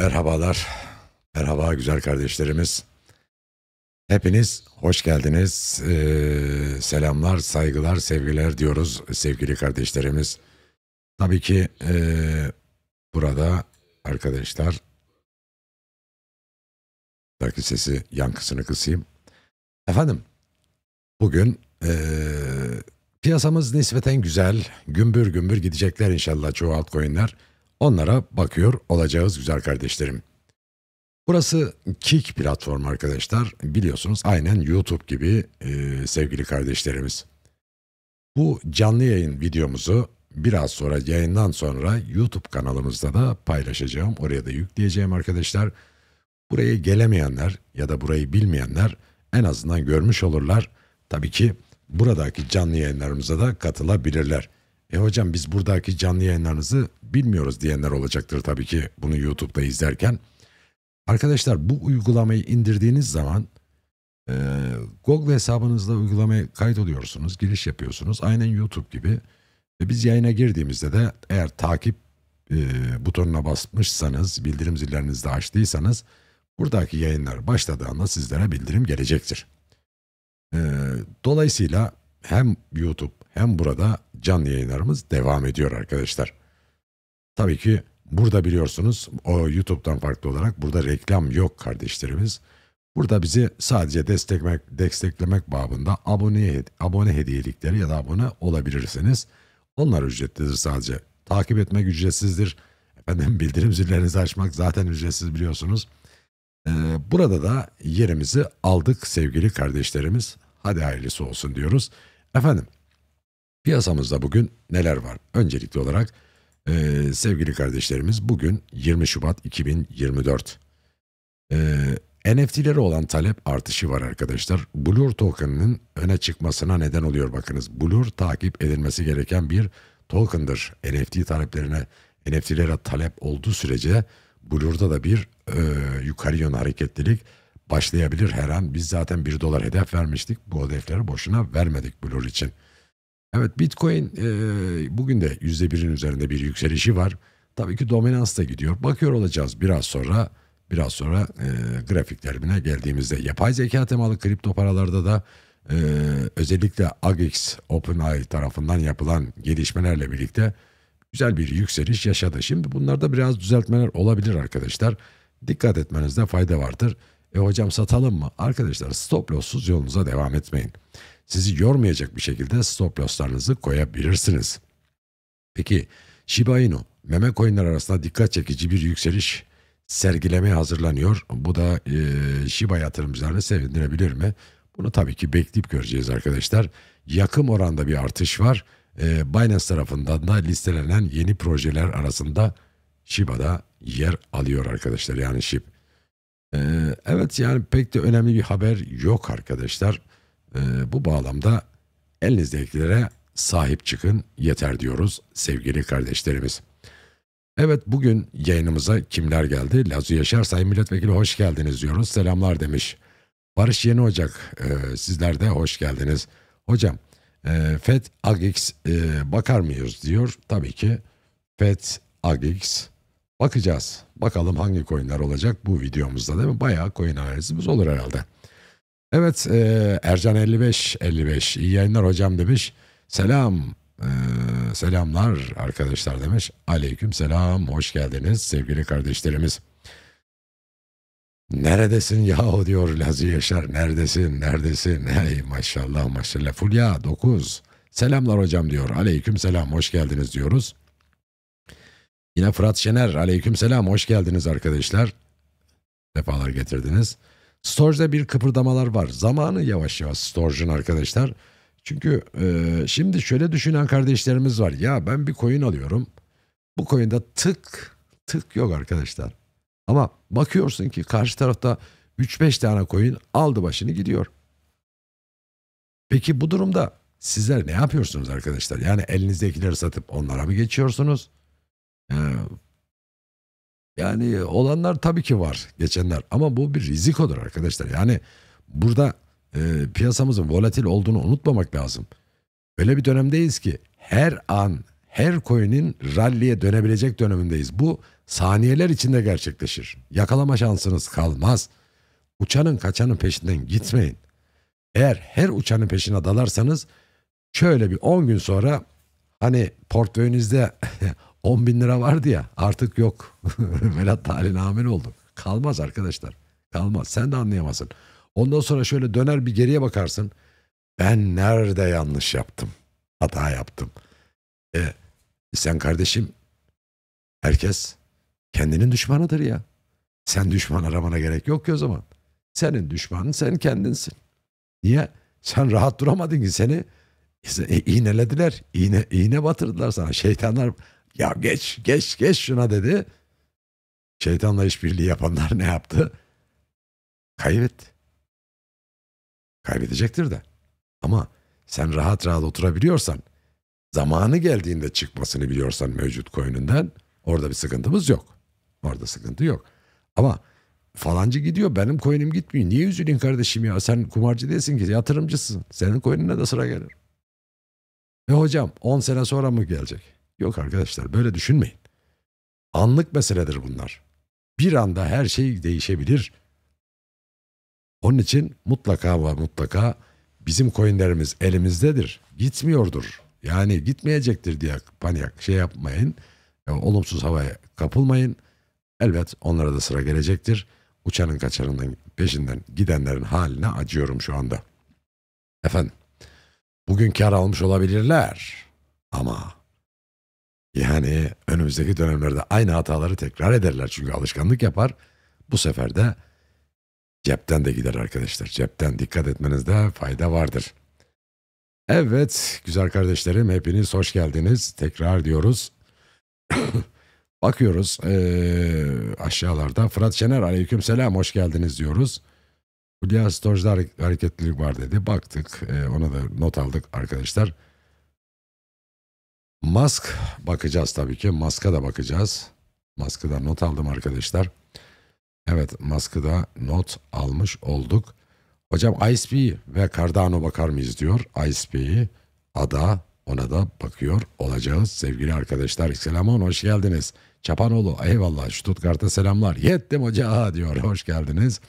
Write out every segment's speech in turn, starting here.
merhabalar. Merhaba güzel kardeşlerimiz. Hepiniz hoş geldiniz. Ee, selamlar, saygılar, sevgiler diyoruz sevgili kardeşlerimiz. Tabii ki e, burada arkadaşlar Belki sesi yankısını kısayım. Efendim bugün e, piyasamız nispeten güzel. Gümbür gümbür gidecekler inşallah çoğu altcoin'ler. Onlara bakıyor olacağız güzel kardeşlerim. Burası Kik platformu arkadaşlar. Biliyorsunuz aynen YouTube gibi e, sevgili kardeşlerimiz. Bu canlı yayın videomuzu biraz sonra yayından sonra YouTube kanalımızda da paylaşacağım. Oraya da yükleyeceğim arkadaşlar. Buraya gelemeyenler ya da burayı bilmeyenler en azından görmüş olurlar. Tabii ki buradaki canlı yayınlarımıza da katılabilirler. E hocam biz buradaki canlı yayınlarınızı bilmiyoruz diyenler olacaktır tabii ki bunu YouTube'da izlerken. Arkadaşlar bu uygulamayı indirdiğiniz zaman e, Google hesabınızla uygulamaya kaydoluyorsunuz, giriş yapıyorsunuz. Aynen YouTube gibi. E, biz yayına girdiğimizde de eğer takip e, butonuna basmışsanız, bildirim zillerinizi de açtıysanız buradaki yayınlar başladığında sizlere bildirim gelecektir. E, dolayısıyla hem YouTube hem burada canlı yayınlarımız devam ediyor arkadaşlar. Tabii ki burada biliyorsunuz o YouTube'dan farklı olarak burada reklam yok kardeşlerimiz. Burada bizi sadece desteklemek, desteklemek babında abone, abone hediyelikleri ya da abone olabilirsiniz. Onlar ücretlidir sadece. Takip etmek ücretsizdir. Efendim bildirim zillerinizi açmak zaten ücretsiz biliyorsunuz. Ee, burada da yerimizi aldık sevgili kardeşlerimiz. Hadi hayırlısı olsun diyoruz. Efendim Piyasamızda bugün neler var? Öncelikli olarak e, sevgili kardeşlerimiz bugün 20 Şubat 2024. E, NFT'lere olan talep artışı var arkadaşlar. Blur token'ının öne çıkmasına neden oluyor bakınız. Blur takip edilmesi gereken bir token'dır. NFT taleplerine, NFT'lere talep olduğu sürece Blur'da da bir e, yukarı yön hareketlilik başlayabilir her an. Biz zaten 1 dolar hedef vermiştik. Bu hedefleri boşuna vermedik Blur için. Evet Bitcoin e, bugün de yüzde birin üzerinde bir yükselişi var. Tabii ki dominans da gidiyor. Bakıyor olacağız biraz sonra biraz sonra e, grafik geldiğimizde. Yapay zeka temalı kripto paralarda da e, özellikle AGX OpenAI tarafından yapılan gelişmelerle birlikte güzel bir yükseliş yaşadı. Şimdi bunlarda biraz düzeltmeler olabilir arkadaşlar. Dikkat etmenizde fayda vardır. E hocam satalım mı? Arkadaşlar stop loss'suz yolunuza devam etmeyin sizi yormayacak bir şekilde stop losslarınızı koyabilirsiniz. Peki Shiba Inu meme coinler arasında dikkat çekici bir yükseliş sergilemeye hazırlanıyor. Bu da e, Shiba yatırımcılarını sevindirebilir mi? Bunu tabii ki bekleyip göreceğiz arkadaşlar. Yakın oranda bir artış var. E, Binance tarafından da listelenen yeni projeler arasında Shiba'da yer alıyor arkadaşlar. Yani Shib. E, evet yani pek de önemli bir haber yok arkadaşlar. E, bu bağlamda elinizdekilere sahip çıkın yeter diyoruz sevgili kardeşlerimiz. Evet bugün yayınımıza kimler geldi? Lazu Yaşar Sayın Milletvekili hoş geldiniz diyoruz. Selamlar demiş. Barış Yeni Ocak e, sizler de hoş geldiniz. Hocam e, FED AGX e, bakar mıyız diyor. Tabii ki FED AGX bakacağız. Bakalım hangi coinler olacak bu videomuzda değil mi? Bayağı coin analizimiz olur herhalde. Evet e, Ercan 55 55 iyi yayınlar hocam demiş. Selam e, selamlar arkadaşlar demiş. Aleyküm selam hoş geldiniz sevgili kardeşlerimiz. Neredesin yahu diyor Lazı Yaşar. Neredesin neredesin? Hey maşallah maşallah. Fulya 9. Selamlar hocam diyor. Aleyküm selam hoş geldiniz diyoruz. Yine Fırat Şener aleyküm selam hoş geldiniz arkadaşlar. Defalar getirdiniz. Storage'da bir kıpırdamalar var. Zamanı yavaş yavaş Storage'ın arkadaşlar. Çünkü e, şimdi şöyle düşünen kardeşlerimiz var. Ya ben bir coin alıyorum. Bu coin'de tık tık yok arkadaşlar. Ama bakıyorsun ki karşı tarafta 3-5 tane coin aldı başını gidiyor. Peki bu durumda sizler ne yapıyorsunuz arkadaşlar? Yani elinizdekileri satıp onlara mı geçiyorsunuz? Ee, yani olanlar tabii ki var geçenler ama bu bir rizikodur arkadaşlar. Yani burada e, piyasamızın volatil olduğunu unutmamak lazım. Öyle bir dönemdeyiz ki her an her coin'in ralliye dönebilecek dönemindeyiz. Bu saniyeler içinde gerçekleşir. Yakalama şansınız kalmaz. Uçanın kaçanın peşinden gitmeyin. Eğer her uçanın peşine dalarsanız şöyle bir 10 gün sonra hani portföyünüzde 10 bin lira vardı ya artık yok. Melat haline amel oldu. Kalmaz arkadaşlar. Kalmaz. Sen de anlayamazsın. Ondan sonra şöyle döner bir geriye bakarsın. Ben nerede yanlış yaptım? Hata yaptım. E, sen kardeşim herkes kendinin düşmanıdır ya. Sen düşman aramana gerek yok ki o zaman. Senin düşmanın sen kendinsin. Niye? Sen rahat duramadın ki seni e, iğnelediler. İğne, iğne batırdılar sana. Şeytanlar ya geç geç geç şuna dedi. Şeytanla işbirliği yapanlar ne yaptı? Kaybetti. Kaybedecektir de. Ama sen rahat rahat oturabiliyorsan, zamanı geldiğinde çıkmasını biliyorsan mevcut koyunundan orada bir sıkıntımız yok. Orada sıkıntı yok. Ama falancı gidiyor benim koyunum gitmiyor. Niye üzülün kardeşim ya sen kumarcı değilsin ki yatırımcısın. Senin koyununa da sıra gelir. Ve hocam 10 sene sonra mı gelecek? Yok arkadaşlar böyle düşünmeyin. Anlık meseledir bunlar. Bir anda her şey değişebilir. Onun için mutlaka ve mutlaka bizim coinlerimiz elimizdedir. Gitmiyordur. Yani gitmeyecektir diye panik şey yapmayın. Yani e, olumsuz havaya kapılmayın. Elbet onlara da sıra gelecektir. Uçanın kaçarının peşinden gidenlerin haline acıyorum şu anda. Efendim, bugün kar almış olabilirler ama yani önümüzdeki dönemlerde aynı hataları tekrar ederler çünkü alışkanlık yapar. Bu sefer de cepten de gider arkadaşlar. Cepten dikkat etmenizde fayda vardır. Evet güzel kardeşlerim hepiniz hoş geldiniz. Tekrar diyoruz. Bakıyoruz ee, aşağılarda. Fırat Şener aleyküm selam hoş geldiniz diyoruz. Hülya Stoj'da hareketlilik var dedi. Baktık e, ona da not aldık arkadaşlar. Arkadaşlar. Musk bakacağız tabii ki. Musk'a da bakacağız. Musk'ı da not aldım arkadaşlar. Evet Musk'ı da not almış olduk. Hocam ISP ve Cardano bakar mıyız diyor. ISP'yi ada ona da bakıyor olacağız sevgili arkadaşlar. Selamun hoş geldiniz. Çapanoğlu eyvallah Stuttgart'a selamlar. Yettim hoca diyor hoş geldiniz.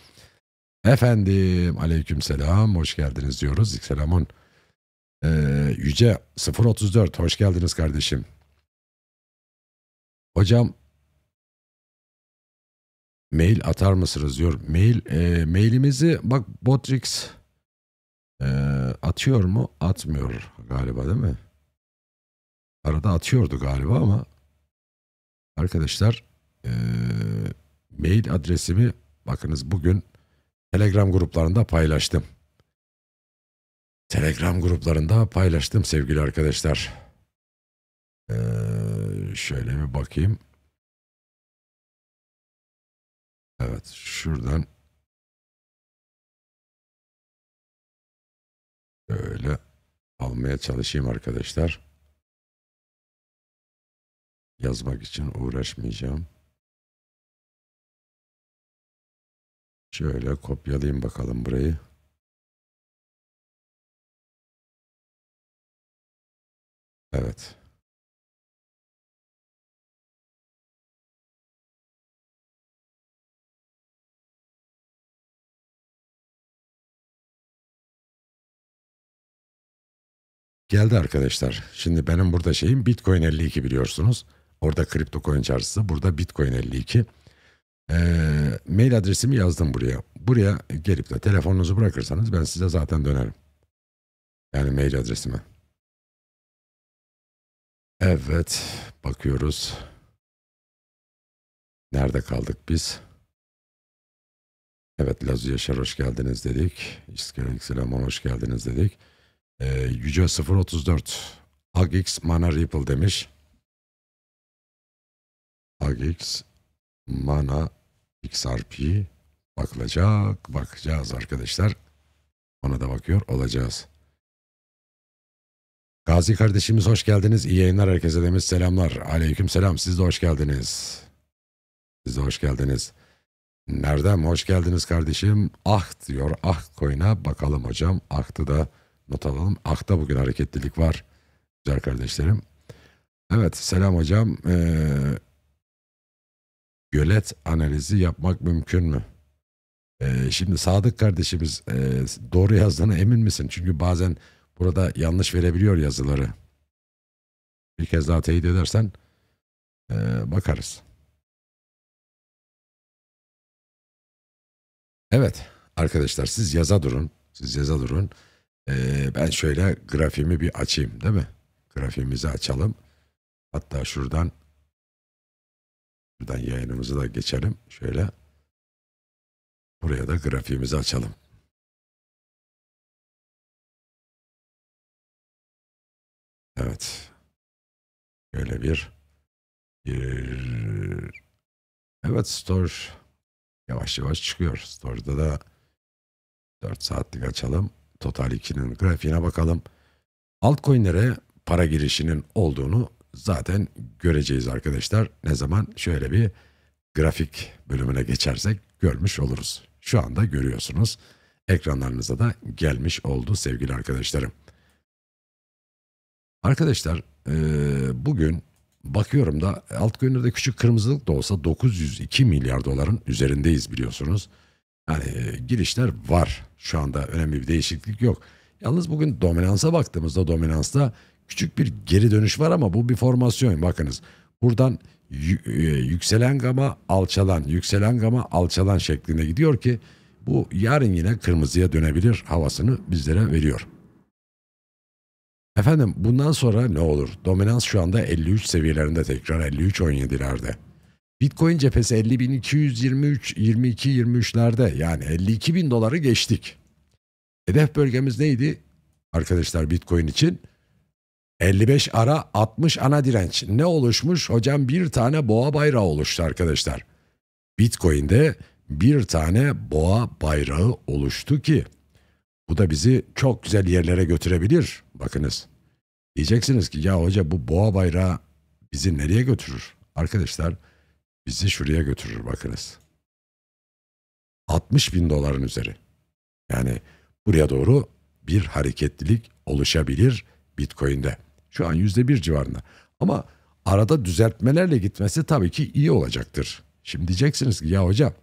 Efendim aleyküm selam hoş geldiniz diyoruz. Selamun. Ee, Yüce 034 hoş geldiniz kardeşim. Hocam mail atar mısınız diyor. Mail e, mailimizi bak Botrix e, atıyor mu? Atmıyor galiba değil mi? Arada atıyordu galiba ama arkadaşlar e, mail adresimi bakınız bugün Telegram gruplarında paylaştım. Telegram gruplarında paylaştım sevgili arkadaşlar. Ee, şöyle bir bakayım. Evet şuradan böyle almaya çalışayım arkadaşlar. Yazmak için uğraşmayacağım. Şöyle kopyalayayım bakalım burayı. Evet. Geldi arkadaşlar. Şimdi benim burada şeyim Bitcoin 52 biliyorsunuz. Orada kripto coin çarşısı. Burada Bitcoin 52. Ee, mail adresimi yazdım buraya. Buraya gelip de telefonunuzu bırakırsanız ben size zaten dönerim. Yani mail adresime. Evet, bakıyoruz. Nerede kaldık biz? Evet, Lazu Yaşar hoş geldiniz dedik. İskelik Selaman hoş geldiniz dedik. Ee, Yüce 034 AgX Mana Ripple demiş. AgX Mana XRP bakılacak. Bakacağız arkadaşlar. Ona da bakıyor olacağız. Gazi kardeşimiz hoş geldiniz. İyi yayınlar herkese demiş selamlar. Aleyküm selam. Siz de hoş geldiniz. Siz de hoş geldiniz. Nereden hoş geldiniz kardeşim. Ah diyor ah koyuna bakalım hocam. Ahtı da not alalım. Ahta bugün hareketlilik var. Güzel kardeşlerim. Evet selam hocam. Ee, gölet analizi yapmak mümkün mü? Ee, şimdi Sadık kardeşimiz e, doğru yazdığına emin misin? Çünkü bazen Burada yanlış verebiliyor yazıları. Bir kez daha teyit edersen ee, bakarız. Evet arkadaşlar siz yaza durun. Siz yaza durun. Ee, ben şöyle grafiğimi bir açayım değil mi? Grafiğimizi açalım. Hatta şuradan şuradan yayınımızı da geçelim. Şöyle buraya da grafiğimizi açalım. öyle bir bir evet store yavaş yavaş çıkıyor. Store'da da 4 saatlik açalım. Total 2'nin grafiğine bakalım. Altcoin'lere para girişinin olduğunu zaten göreceğiz arkadaşlar. Ne zaman şöyle bir grafik bölümüne geçersek görmüş oluruz. Şu anda görüyorsunuz. Ekranlarınıza da gelmiş oldu sevgili arkadaşlarım. Arkadaşlar ee, bugün bakıyorum da alt gönülde küçük kırmızılık da olsa 902 milyar doların üzerindeyiz biliyorsunuz. Yani e, girişler var. Şu anda önemli bir değişiklik yok. Yalnız bugün dominansa baktığımızda dominansta küçük bir geri dönüş var ama bu bir formasyon. Bakınız buradan e, yükselen gama alçalan, yükselen gama alçalan şeklinde gidiyor ki bu yarın yine kırmızıya dönebilir havasını bizlere veriyor. Efendim bundan sonra ne olur? Dominans şu anda 53 seviyelerinde tekrar 53-17'lerde. Bitcoin cephesi 50.223, 22-23'lerde yani 52 bin doları geçtik. Hedef bölgemiz neydi? Arkadaşlar Bitcoin için 55 ara 60 ana direnç. Ne oluşmuş? Hocam bir tane boğa bayrağı oluştu arkadaşlar. Bitcoin'de bir tane boğa bayrağı oluştu ki bu da bizi çok güzel yerlere götürebilir. Bakınız Diyeceksiniz ki ya hoca bu boğa bayrağı bizi nereye götürür? Arkadaşlar bizi şuraya götürür bakınız. 60 bin doların üzeri. Yani buraya doğru bir hareketlilik oluşabilir Bitcoin'de. Şu an %1 civarında. Ama arada düzeltmelerle gitmesi tabii ki iyi olacaktır. Şimdi diyeceksiniz ki ya hocam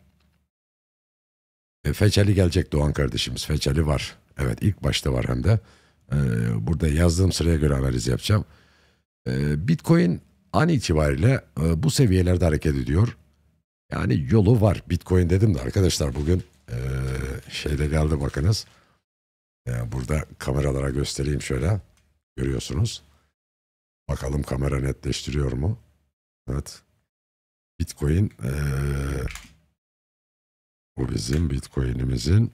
e, Feçeli gelecek Doğan kardeşimiz. Feçeli var. Evet ilk başta var hem de. Ee, burada yazdığım sıraya göre analiz yapacağım. Ee, Bitcoin an itibariyle e, bu seviyelerde hareket ediyor. Yani yolu var. Bitcoin dedim de arkadaşlar bugün e, şeyde geldi bakınız. burada kameralara göstereyim şöyle. Görüyorsunuz. Bakalım kamera netleştiriyor mu? Evet. Bitcoin e, bu bizim Bitcoin'imizin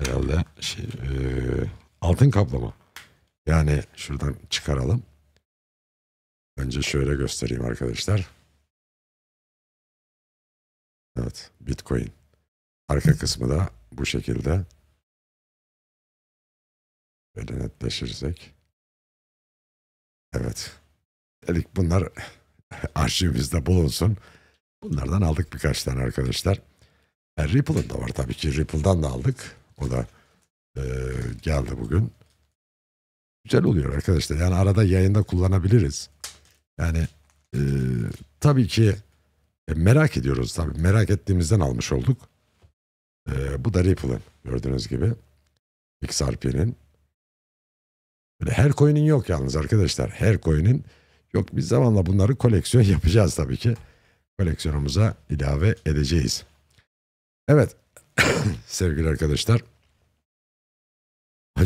herhalde şey, e, Altın kaplama. Yani şuradan çıkaralım. Önce şöyle göstereyim arkadaşlar. Evet, Bitcoin. Arka kısmı da bu şekilde. Böyle netleşirsek. Evet. Dedik bunlar arşivimizde bulunsun. Bunlardan aldık birkaç tane arkadaşlar. E, Ripple'ın da var tabii ki. Ripple'dan da aldık. O da e, geldi bugün. Güzel oluyor arkadaşlar. Yani arada yayında kullanabiliriz. Yani e, tabii ki e, merak ediyoruz tabii. Merak ettiğimizden almış olduk. E, bu da Ripple'ın gördüğünüz gibi. XRP'nin. Böyle her coin'in yok yalnız arkadaşlar. Her coin'in yok. Biz zamanla bunları koleksiyon yapacağız tabii ki. Koleksiyonumuza ilave edeceğiz. Evet sevgili arkadaşlar.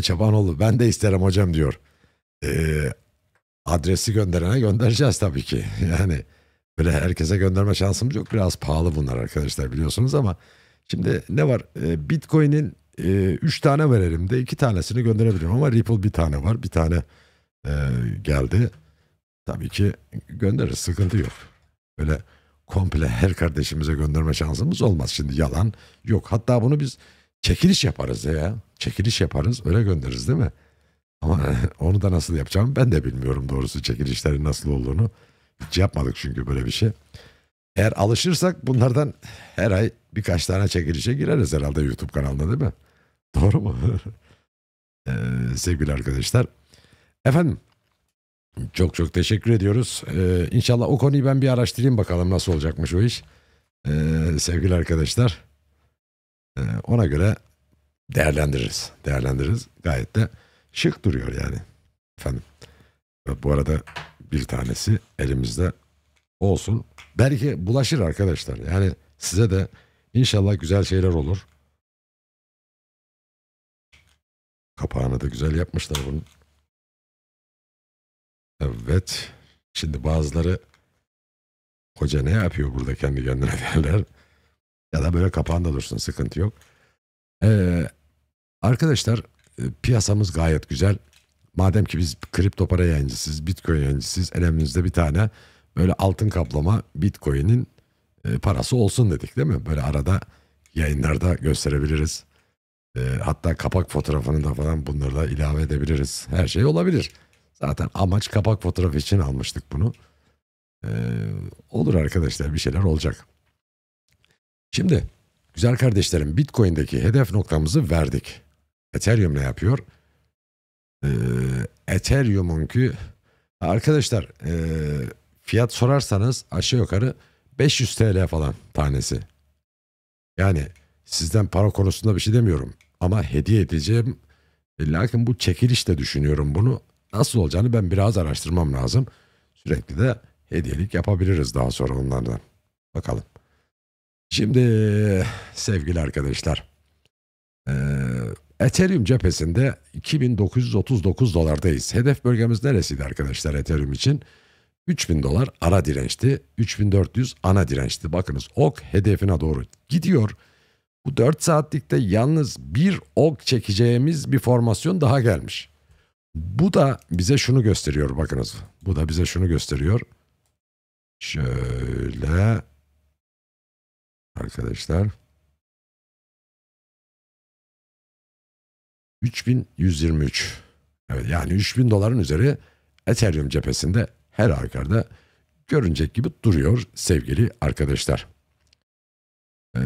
Çapanoğlu ben de isterim hocam diyor. Ee, adresi gönderene göndereceğiz tabii ki. Yani böyle herkese gönderme şansımız yok. Biraz pahalı bunlar arkadaşlar biliyorsunuz ama şimdi ne var? Ee, Bitcoin'in 3 e, üç tane verelim de 2 tanesini gönderebilirim ama Ripple bir tane var. Bir tane e, geldi. Tabii ki göndeririz sıkıntı yok. Böyle komple her kardeşimize gönderme şansımız olmaz. Şimdi yalan yok. Hatta bunu biz çekiliş yaparız ya çekiliş yaparız öyle göndeririz değil mi? Ama onu da nasıl yapacağım ben de bilmiyorum doğrusu çekilişlerin nasıl olduğunu. Hiç yapmadık çünkü böyle bir şey. Eğer alışırsak bunlardan her ay birkaç tane çekilişe gireriz herhalde YouTube kanalında değil mi? Doğru mu? ee, sevgili arkadaşlar. Efendim çok çok teşekkür ediyoruz. Ee, inşallah o konuyu ben bir araştırayım bakalım nasıl olacakmış o iş. Ee, sevgili arkadaşlar. Ee, ona göre değerlendiririz. Değerlendiririz. Gayet de şık duruyor yani. Efendim. bu arada bir tanesi elimizde olsun. Belki bulaşır arkadaşlar. Yani size de inşallah güzel şeyler olur. Kapağını da güzel yapmışlar bunun. Evet. Şimdi bazıları koca ne yapıyor burada kendi kendine derler. Ya da böyle kapağında dursun sıkıntı yok. Ee, Arkadaşlar e, piyasamız gayet güzel. Madem ki biz kripto para yayıncısıyız, bitcoin yayıncısıyız. Elimizde bir tane böyle altın kaplama bitcoin'in e, parası olsun dedik değil mi? Böyle arada yayınlarda gösterebiliriz. E, hatta kapak fotoğrafını da falan bunları da ilave edebiliriz. Her şey olabilir. Zaten amaç kapak fotoğrafı için almıştık bunu. olur arkadaşlar bir şeyler olacak. Şimdi güzel kardeşlerim Bitcoin'deki hedef noktamızı verdik. Ethereum ne yapıyor? Ee, Ethereum'unki arkadaşlar e, fiyat sorarsanız aşağı yukarı 500 TL falan tanesi. Yani sizden para konusunda bir şey demiyorum ama hediye edeceğim. E, lakin bu çekilişte düşünüyorum bunu. Nasıl olacağını ben biraz araştırmam lazım. Sürekli de hediyelik yapabiliriz daha sonra onlardan. Bakalım. Şimdi sevgili arkadaşlar. Ee, Ethereum cephesinde 2939 dolardayız. Hedef bölgemiz neresiydi arkadaşlar Ethereum için? 3000 dolar ara dirençti. 3400 ana dirençti. Bakınız ok hedefine doğru gidiyor. Bu 4 saatlikte yalnız bir ok çekeceğimiz bir formasyon daha gelmiş. Bu da bize şunu gösteriyor bakınız. Bu da bize şunu gösteriyor. Şöyle arkadaşlar 3123. Evet yani 3000 doların üzeri Ethereum cephesinde her arkada görünecek gibi duruyor sevgili arkadaşlar. Ee,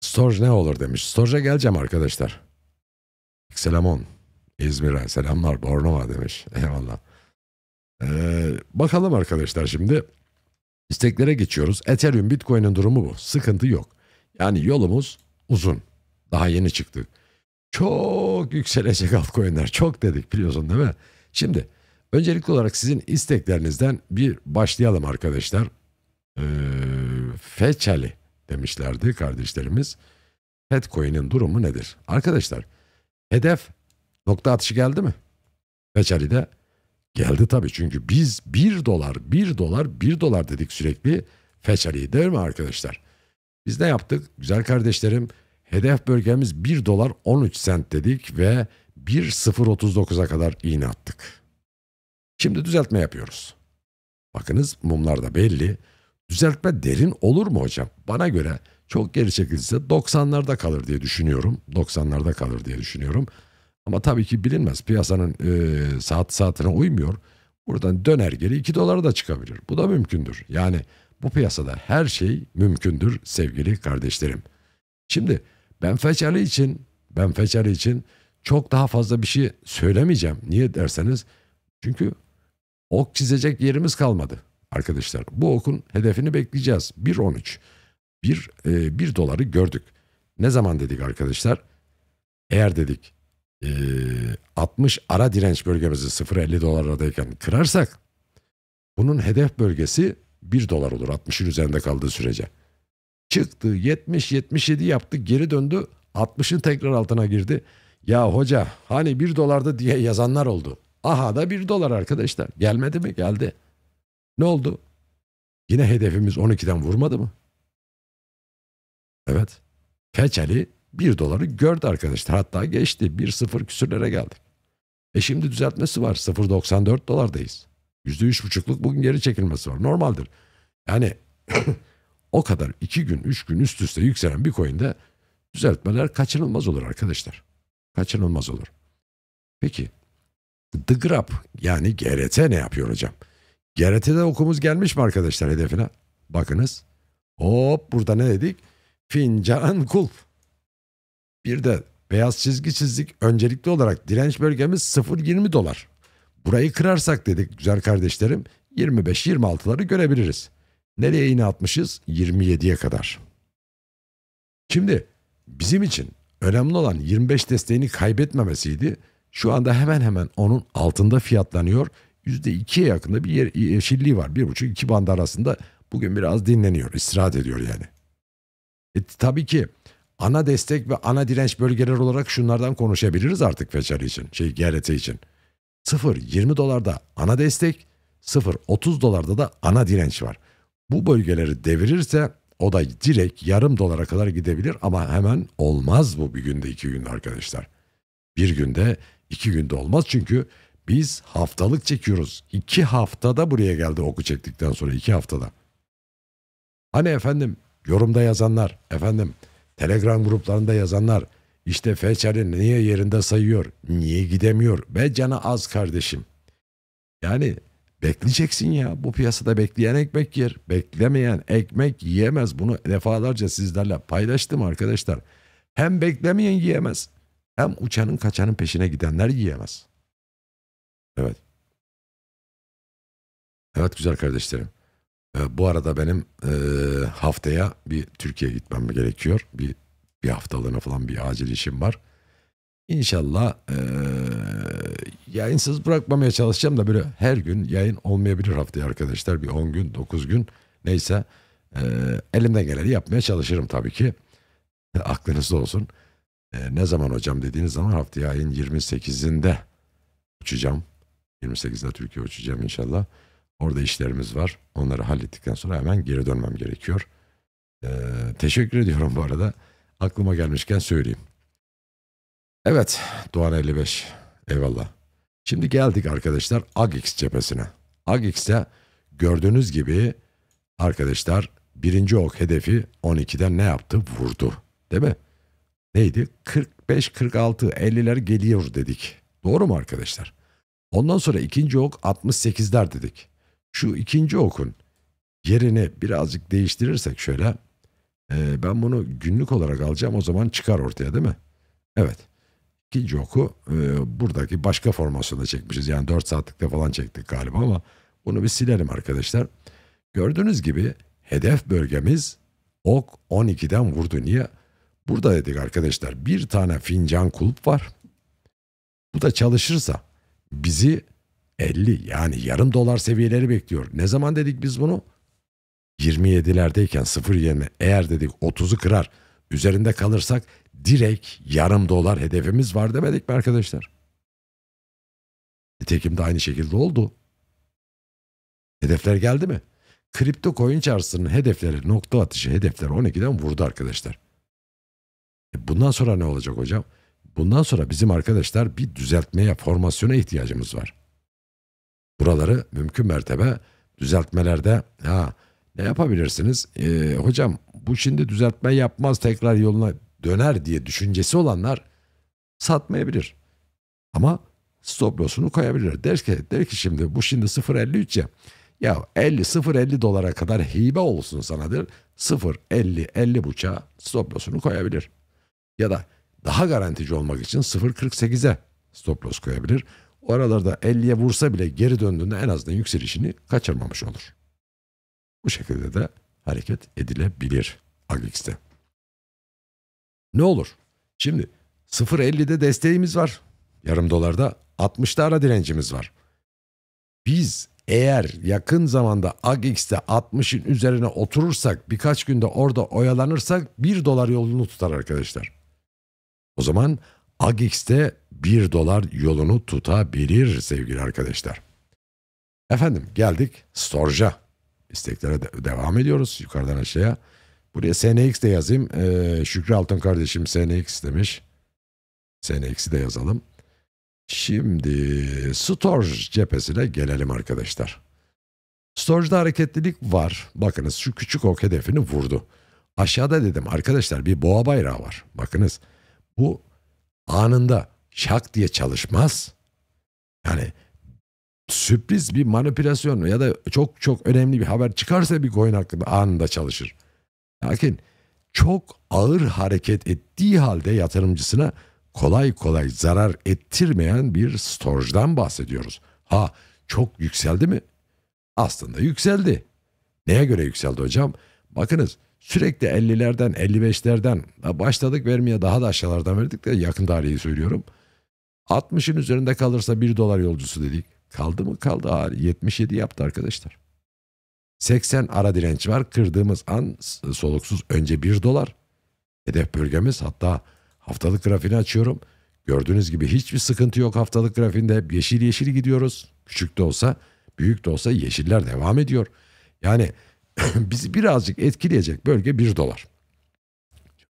Storj ne olur demiş. Storj'a geleceğim arkadaşlar. Selamon. İzmir'e selamlar. Bornova demiş. Eyvallah. Ee, bakalım arkadaşlar şimdi. isteklere geçiyoruz. Ethereum Bitcoin'in durumu bu. Sıkıntı yok. Yani yolumuz uzun. Daha yeni çıktı. Çok yükselecek altcoin'ler. Çok dedik biliyorsun değil mi? Şimdi öncelikli olarak sizin isteklerinizden bir başlayalım arkadaşlar. Ee, Feçali demişlerdi kardeşlerimiz. Fedcoin'in durumu nedir? Arkadaşlar hedef nokta atışı geldi mi? Feçali'de geldi tabii çünkü biz 1 dolar 1 dolar 1 dolar dedik sürekli Feçali'yi değil mi arkadaşlar? Biz de yaptık. Güzel kardeşlerim hedef bölgemiz 1 dolar 13 sent dedik ve 1.039'a kadar iğne attık. Şimdi düzeltme yapıyoruz. Bakınız mumlar da belli. Düzeltme derin olur mu hocam? Bana göre çok geri çekilse 90'larda kalır diye düşünüyorum. 90'larda kalır diye düşünüyorum. Ama tabii ki bilinmez. Piyasanın e, saat saatine uymuyor. Buradan döner geri 2 dolara da çıkabilir. Bu da mümkündür. Yani bu piyasada her şey mümkündür sevgili kardeşlerim. Şimdi ben Feçali için ben Feçali için çok daha fazla bir şey söylemeyeceğim. Niye derseniz çünkü ok çizecek yerimiz kalmadı arkadaşlar. Bu okun hedefini bekleyeceğiz. 1.13 bir, e, bir doları gördük. Ne zaman dedik arkadaşlar? Eğer dedik e, 60 ara direnç bölgemizi 0.50 dolardayken kırarsak bunun hedef bölgesi 1 dolar olur 60'ın üzerinde kaldığı sürece. Çıktı 70-77 yaptı geri döndü 60'ın tekrar altına girdi. Ya hoca hani 1 dolarda diye yazanlar oldu. Aha da 1 dolar arkadaşlar. Gelmedi mi? Geldi. Ne oldu? Yine hedefimiz 12'den vurmadı mı? Evet. Feçeli 1 doları gördü arkadaşlar. Hatta geçti. 1-0 küsürlere geldik. E şimdi düzeltmesi var. 0.94 dolardayız. %3,5'luk bugün geri çekilmesi var. Normaldir. Yani o kadar iki gün üç gün üst üste yükselen bir coin'de düzeltmeler kaçınılmaz olur arkadaşlar. Kaçınılmaz olur. Peki The Grab yani GRT ne yapıyor hocam? GRT'de okumuz gelmiş mi arkadaşlar hedefine? Bakınız. Hop burada ne dedik? Fincan kulp. Bir de beyaz çizgi çizdik. Öncelikli olarak direnç bölgemiz 0.20 dolar. Burayı kırarsak dedik güzel kardeşlerim 25-26'ları görebiliriz. Nereye iğne atmışız? 27'ye kadar. Şimdi bizim için önemli olan 25 desteğini kaybetmemesiydi. Şu anda hemen hemen onun altında fiyatlanıyor. %2'ye yakında bir yer, yeşilliği var. 1,5-2 band arasında bugün biraz dinleniyor, istirahat ediyor yani. E, tabii ki ana destek ve ana direnç bölgeleri olarak şunlardan konuşabiliriz artık Feçer için, şey GRT için. 0.20 dolarda ana destek, 0.30 dolarda da ana direnç var. Bu bölgeleri devirirse o da direkt yarım dolara kadar gidebilir ama hemen olmaz bu bir günde iki günde arkadaşlar. Bir günde iki günde olmaz çünkü biz haftalık çekiyoruz. İki haftada buraya geldi oku çektikten sonra iki haftada. Hani efendim yorumda yazanlar, efendim Telegram gruplarında yazanlar, işte Feçer'i niye yerinde sayıyor, niye gidemiyor ve canı az kardeşim. Yani bekleyeceksin ya bu piyasada bekleyen ekmek yer, beklemeyen ekmek yiyemez. Bunu defalarca sizlerle paylaştım arkadaşlar. Hem beklemeyen yiyemez hem uçanın kaçanın peşine gidenler yiyemez. Evet. Evet güzel kardeşlerim. E, bu arada benim e, haftaya bir Türkiye gitmem gerekiyor. Bir bir haftalığına falan bir acil işim var. İnşallah ee, yayınsız bırakmamaya çalışacağım da böyle her gün yayın olmayabilir haftaya arkadaşlar. Bir 10 gün 9 gün neyse ee, elimden geleni yapmaya çalışırım tabii ki. Aklınızda olsun. E, ne zaman hocam dediğiniz zaman haftaya ayın 28'inde uçacağım. 28'de Türkiye uçacağım inşallah. Orada işlerimiz var. Onları hallettikten sonra hemen geri dönmem gerekiyor. Ee, teşekkür ediyorum bu arada aklıma gelmişken söyleyeyim. Evet Doğan 55 eyvallah. Şimdi geldik arkadaşlar AGX cephesine. AGX'te gördüğünüz gibi arkadaşlar birinci ok hedefi 12'den ne yaptı? Vurdu. Değil mi? Neydi? 45, 46, 50'ler geliyor dedik. Doğru mu arkadaşlar? Ondan sonra ikinci ok 68'ler dedik. Şu ikinci okun yerini birazcık değiştirirsek şöyle e, ben bunu günlük olarak alacağım o zaman çıkar ortaya değil mi? Evet. İkinci oku e, buradaki başka formasyonda çekmişiz. Yani 4 saatlikte falan çektik galiba ama bunu bir silelim arkadaşlar. Gördüğünüz gibi hedef bölgemiz ok 12'den vurdu. Niye? Burada dedik arkadaşlar bir tane fincan kulüp var. Bu da çalışırsa bizi 50 yani yarım dolar seviyeleri bekliyor. Ne zaman dedik biz bunu? 27'lerdeyken sıfır yerine eğer dedik 30'u kırar üzerinde kalırsak direkt yarım dolar hedefimiz var demedik mi arkadaşlar? Nitekim de aynı şekilde oldu. Hedefler geldi mi? Kripto coin çarşısının hedefleri nokta atışı hedefleri 12'den vurdu arkadaşlar. E bundan sonra ne olacak hocam? Bundan sonra bizim arkadaşlar bir düzeltmeye, formasyona ihtiyacımız var. Buraları mümkün mertebe düzeltmelerde ha ne yapabilirsiniz? Ee, hocam bu şimdi düzeltme yapmaz tekrar yoluna döner diye düşüncesi olanlar satmayabilir. Ama stop loss'unu koyabilir. Der ki, der ki şimdi bu şimdi 0.53 ya. Ya 50 0.50 dolara kadar hibe olsun sana der. 0.50 50 buçağa stop loss'unu koyabilir. Ya da daha garantici olmak için 0.48'e stop loss koyabilir. Oralarda 50'ye vursa bile geri döndüğünde en azından yükselişini kaçırmamış olur. Bu şekilde de hareket edilebilir Agix'te. Ne olur? Şimdi 0.50'de desteğimiz var. Yarım dolarda 60'da ara direncimiz var. Biz eğer yakın zamanda AGX'te 60'ın üzerine oturursak birkaç günde orada oyalanırsak 1 dolar yolunu tutar arkadaşlar. O zaman AGX'te 1 dolar yolunu tutabilir sevgili arkadaşlar. Efendim geldik Storj'a isteklere de devam ediyoruz yukarıdan aşağıya. Buraya SNX de yazayım. Ee, Şükrü Altın kardeşim SNX demiş. SNX'i de yazalım. Şimdi Storage cephesine gelelim arkadaşlar. Storage'da hareketlilik var. Bakınız şu küçük ok hedefini vurdu. Aşağıda dedim arkadaşlar bir boğa bayrağı var. Bakınız bu anında şak diye çalışmaz. Yani sürpriz bir manipülasyon ya da çok çok önemli bir haber çıkarsa bir coin hakkında anında çalışır. Lakin çok ağır hareket ettiği halde yatırımcısına kolay kolay zarar ettirmeyen bir storage'dan bahsediyoruz. Ha çok yükseldi mi? Aslında yükseldi. Neye göre yükseldi hocam? Bakınız sürekli 50'lerden 55'lerden başladık vermeye daha da aşağılardan verdik de yakın tarihi söylüyorum. 60'ın üzerinde kalırsa 1 dolar yolcusu dedik. Kaldı mı kaldı ağır. 77 yaptı arkadaşlar. 80 ara direnç var. Kırdığımız an soluksuz önce 1 dolar. Hedef bölgemiz hatta haftalık grafiğini açıyorum. Gördüğünüz gibi hiçbir sıkıntı yok haftalık grafiğinde. yeşil yeşil gidiyoruz. Küçük de olsa büyük de olsa yeşiller devam ediyor. Yani bizi birazcık etkileyecek bölge 1 dolar.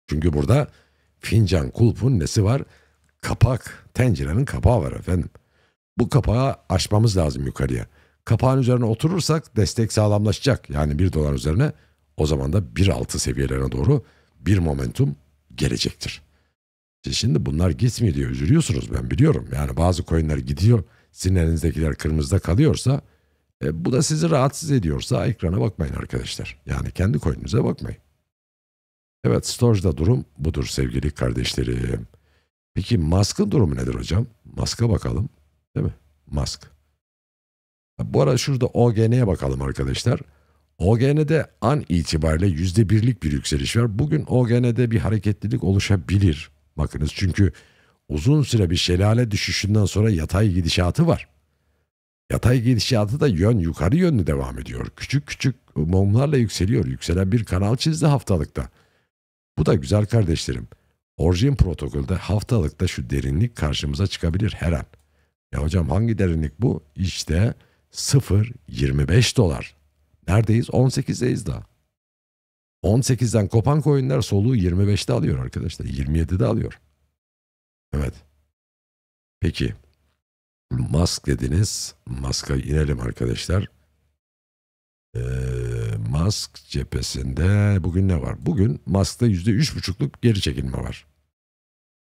Çünkü burada fincan kulpun nesi var? Kapak, tencerenin kapağı var efendim. Bu kapağı açmamız lazım yukarıya. Kapağın üzerine oturursak destek sağlamlaşacak. Yani 1 dolar üzerine o zaman da 1.6 seviyelerine doğru bir momentum gelecektir. Şimdi bunlar gitmiyor diye üzülüyorsunuz ben biliyorum. Yani bazı coinler gidiyor sizin elinizdekiler kırmızıda kalıyorsa e, bu da sizi rahatsız ediyorsa ekrana bakmayın arkadaşlar. Yani kendi coininize bakmayın. Evet storage'da durum budur sevgili kardeşlerim. Peki Musk'ın durumu nedir hocam? Musk'a bakalım. Değil mi? Musk. Bu arada şurada OGN'ye bakalım arkadaşlar. OGN'de an itibariyle yüzde birlik bir yükseliş var. Bugün OGN'de bir hareketlilik oluşabilir. Bakınız çünkü uzun süre bir şelale düşüşünden sonra yatay gidişatı var. Yatay gidişatı da yön yukarı yönlü devam ediyor. Küçük küçük mumlarla yükseliyor. Yükselen bir kanal çizdi haftalıkta. Bu da güzel kardeşlerim. Orjin protokolde haftalıkta şu derinlik karşımıza çıkabilir her an. Ya hocam hangi derinlik bu? İşte 0.25 dolar. Neredeyiz? 18'deyiz daha. 18'den kopan koyunlar soluğu 25'te alıyor arkadaşlar. 27'de alıyor. Evet. Peki. Musk dediniz. Musk'a inelim arkadaşlar. Ee, Musk cephesinde bugün ne var? Bugün Musk'ta %3,5'luk geri çekilme var.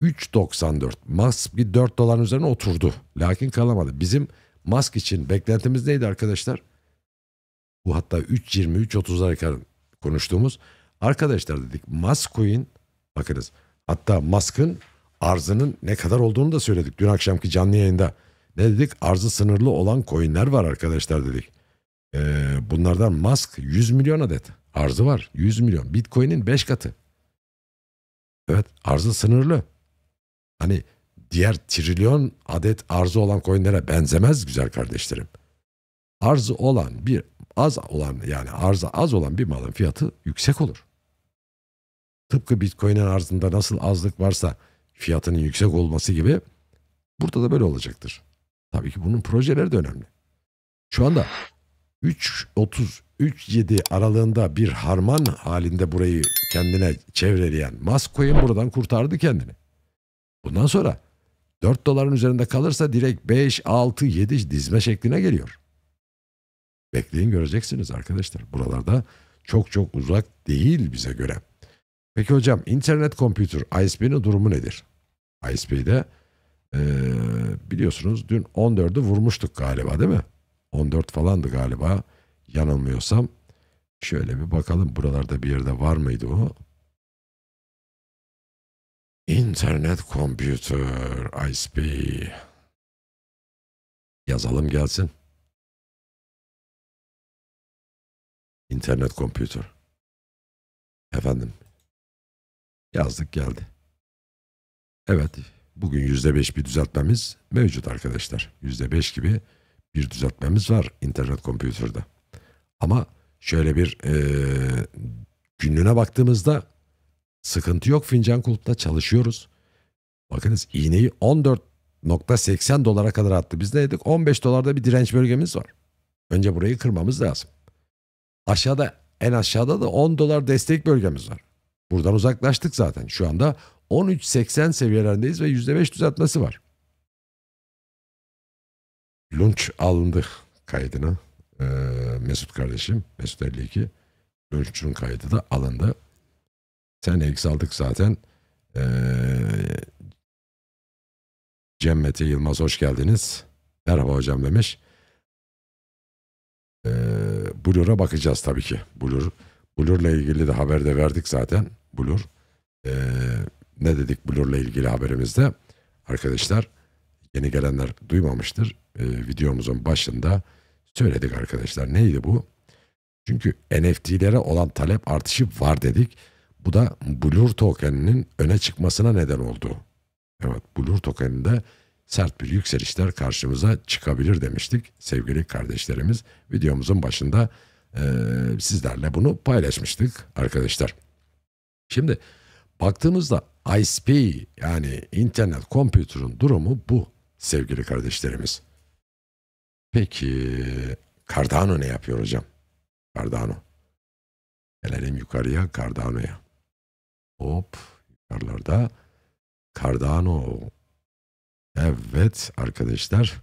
3.94 Musk bir 4 doların üzerine oturdu. Lakin kalamadı. Bizim Musk için beklentimiz neydi arkadaşlar? Bu hatta 3.20 3.30'lara kadar konuştuğumuz arkadaşlar dedik Musk coin bakınız hatta Musk'ın arzının ne kadar olduğunu da söyledik dün akşamki canlı yayında. Ne dedik? Arzı sınırlı olan coinler var arkadaşlar dedik. Ee, bunlardan Musk 100 milyon adet arzı var. 100 milyon. Bitcoin'in 5 katı. Evet arzı sınırlı hani diğer trilyon adet arzı olan coinlere benzemez güzel kardeşlerim. Arzı olan bir az olan yani arza az olan bir malın fiyatı yüksek olur. Tıpkı Bitcoin'in arzında nasıl azlık varsa fiyatının yüksek olması gibi burada da böyle olacaktır. Tabii ki bunun projeleri de önemli. Şu anda 3.30-3.7 aralığında bir harman halinde burayı kendine çevreleyen Musk Coin buradan kurtardı kendini. Bundan sonra 4 doların üzerinde kalırsa direkt 5, 6, 7 dizme şekline geliyor. Bekleyin göreceksiniz arkadaşlar. Buralarda çok çok uzak değil bize göre. Peki hocam internet computer ISP'nin durumu nedir? ISP'de ee, biliyorsunuz dün 14'ü vurmuştuk galiba değil mi? 14 falandı galiba yanılmıyorsam. Şöyle bir bakalım buralarda bir yerde var mıydı o? İnternet Computer ISP. Yazalım gelsin. İnternet Computer. Efendim. Yazdık geldi. Evet. Bugün %5 bir düzeltmemiz mevcut arkadaşlar. %5 gibi bir düzeltmemiz var internet kompüterde. Ama şöyle bir e, günlüğüne baktığımızda Sıkıntı yok Fincan Kulp'ta çalışıyoruz. Bakınız iğneyi 14.80 dolara kadar attı. Biz neydik? 15 dolarda bir direnç bölgemiz var. Önce burayı kırmamız lazım. Aşağıda en aşağıda da 10 dolar destek bölgemiz var. Buradan uzaklaştık zaten. Şu anda 13.80 seviyelerindeyiz ve %5 düzeltmesi var. Lunch alındı kaydına. Ee, Mesut kardeşim, Mesut 52. Lunch'un kaydı da alındı. Sen elgisi aldık zaten. Ee, Cem Mete Yılmaz hoş geldiniz. Merhaba hocam demiş. Ee, Blur'a bakacağız tabii ki. Blur. Blur'la ilgili de haber de verdik zaten. Blur. Ee, ne dedik Blur'la ilgili haberimizde? Arkadaşlar yeni gelenler duymamıştır. Ee, videomuzun başında söyledik arkadaşlar. Neydi bu? Çünkü NFT'lere olan talep artışı var dedik bu da Blur tokeninin öne çıkmasına neden oldu. Evet Blur tokeninde sert bir yükselişler karşımıza çıkabilir demiştik sevgili kardeşlerimiz. Videomuzun başında e, sizlerle bunu paylaşmıştık arkadaşlar. Şimdi baktığımızda ISP yani internet kompütürün durumu bu sevgili kardeşlerimiz. Peki Cardano ne yapıyor hocam? Cardano. Gelelim yukarıya Cardano'ya. Hop yukarılarda Cardano. Evet arkadaşlar.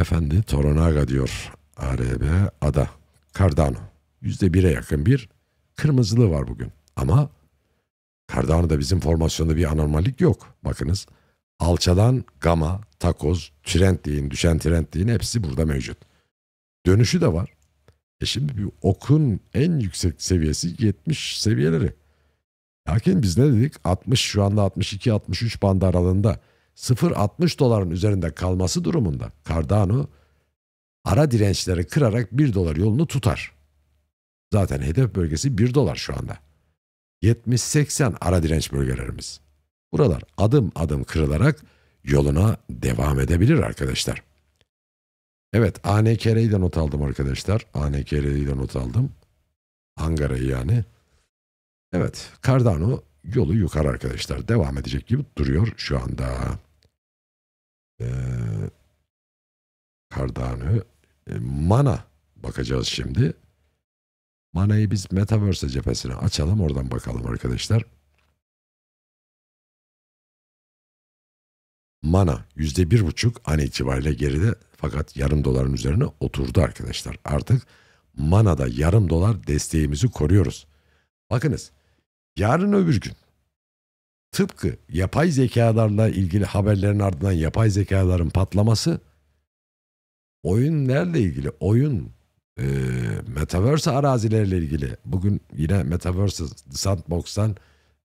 Efendi Toronaga diyor ARB ada. Cardano. yüzde bire yakın bir kırmızılı var bugün. Ama Cardano'da bizim formasyonda bir anormallik yok. Bakınız alçadan gama, takoz, trendliğin düşen trendliğin hepsi burada mevcut. Dönüşü de var. E şimdi bir okun en yüksek seviyesi 70 seviyeleri. Lakin biz ne dedik? 60 şu anda 62-63 bandı aralığında 60 doların üzerinde kalması durumunda Cardano ara dirençleri kırarak 1 dolar yolunu tutar. Zaten hedef bölgesi 1 dolar şu anda. 70-80 ara direnç bölgelerimiz. Buralar adım adım kırılarak yoluna devam edebilir arkadaşlar. Evet ANKR'yi de not aldım arkadaşlar. ANKR'yi de not aldım. Ankara'yı yani. Evet Cardano yolu yukarı arkadaşlar. Devam edecek gibi duruyor şu anda. Ee, Cardano e, Mana bakacağız şimdi. Mana'yı biz Metaverse cephesine açalım. Oradan bakalım arkadaşlar. Mana %1,5 an itibariyle geride fakat yarım doların üzerine oturdu arkadaşlar. Artık manada yarım dolar desteğimizi koruyoruz. Bakınız yarın öbür gün tıpkı yapay zekalarla ilgili haberlerin ardından yapay zekaların patlaması oyunlarla ilgili oyun e, metaverse arazilerle ilgili bugün yine metaverse sandbox'tan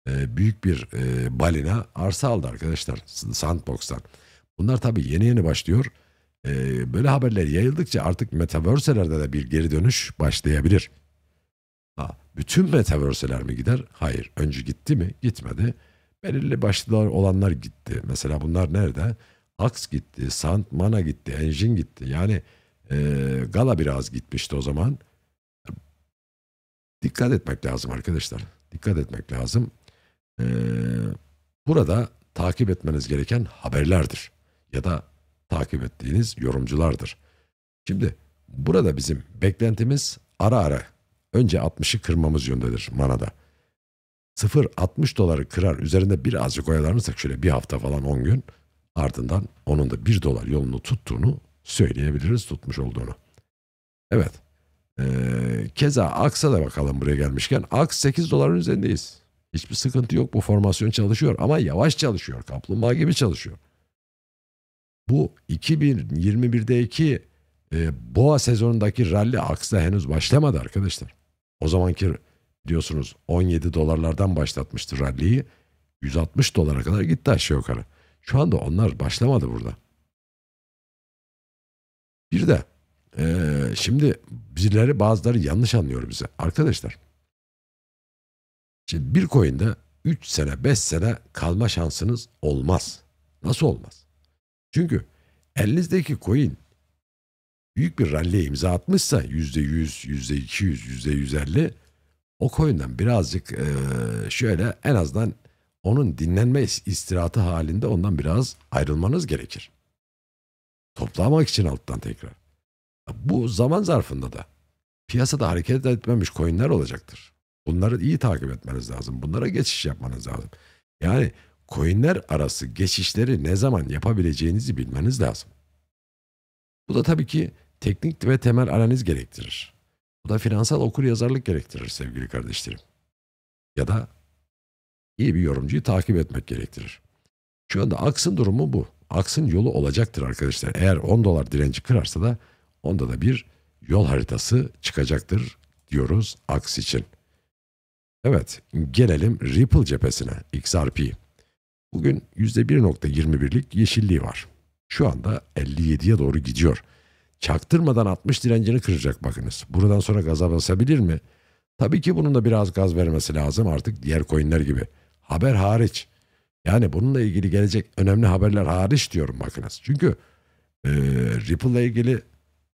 e, büyük bir e, balina arsa aldı arkadaşlar sandbox'tan. Bunlar tabii yeni yeni başlıyor e, böyle haberler yayıldıkça artık metaverselerde de bir geri dönüş başlayabilir. Ha, bütün metaverseler mi gider? Hayır. Önce gitti mi? Gitmedi. Belirli başlılar olanlar gitti. Mesela bunlar nerede? Ax gitti, Sandman'a gitti, Engine gitti. Yani e, Gala biraz gitmişti o zaman. Dikkat etmek lazım arkadaşlar. Dikkat etmek lazım. E, burada takip etmeniz gereken haberlerdir. Ya da takip ettiğiniz yorumculardır. Şimdi burada bizim beklentimiz ara ara önce 60'ı kırmamız yöndedir manada. 0.60 doları kırar üzerinde birazcık oyalanırsak şöyle bir hafta falan 10 gün ardından onun da 1 dolar yolunu tuttuğunu söyleyebiliriz tutmuş olduğunu. Evet. Ee, keza Aks'a da bakalım buraya gelmişken. Aks 8 doların üzerindeyiz. Hiçbir sıkıntı yok bu formasyon çalışıyor ama yavaş çalışıyor. Kaplumbağa gibi çalışıyor bu 2021'deki e, boğa sezonundaki ralli aksine henüz başlamadı arkadaşlar. O zamanki diyorsunuz 17 dolarlardan başlatmıştı rally'yi 160 dolara kadar gitti aşağı yukarı. Şu anda onlar başlamadı burada. Bir de e, şimdi bizleri bazıları yanlış anlıyor bize. Arkadaşlar şimdi bir coin'de 3 sene 5 sene kalma şansınız olmaz. Nasıl olmaz? Çünkü elinizdeki coin büyük bir rally imza atmışsa yüzde yüz, yüzde iki yüz, yüzde yüz elli o coin'den birazcık e, şöyle en azından onun dinlenme istirahatı halinde ondan biraz ayrılmanız gerekir. Toplamak için alttan tekrar. Bu zaman zarfında da piyasada hareket etmemiş coinler olacaktır. Bunları iyi takip etmeniz lazım. Bunlara geçiş yapmanız lazım. Yani coinler arası geçişleri ne zaman yapabileceğinizi bilmeniz lazım. Bu da tabii ki teknik ve temel analiz gerektirir. Bu da finansal okur yazarlık gerektirir sevgili kardeşlerim. Ya da iyi bir yorumcuyu takip etmek gerektirir. Şu anda aksın durumu bu. Aksın yolu olacaktır arkadaşlar. Eğer 10 dolar direnci kırarsa da onda da bir yol haritası çıkacaktır diyoruz aks için. Evet gelelim Ripple cephesine XRP. Bugün %1.21'lik yeşilliği var. Şu anda 57'ye doğru gidiyor. Çaktırmadan 60 direncini kıracak bakınız. Buradan sonra gaza basabilir mi? Tabii ki bunun da biraz gaz vermesi lazım artık diğer coinler gibi. Haber hariç. Yani bununla ilgili gelecek önemli haberler hariç diyorum bakınız. Çünkü e, Ripple'la ilgili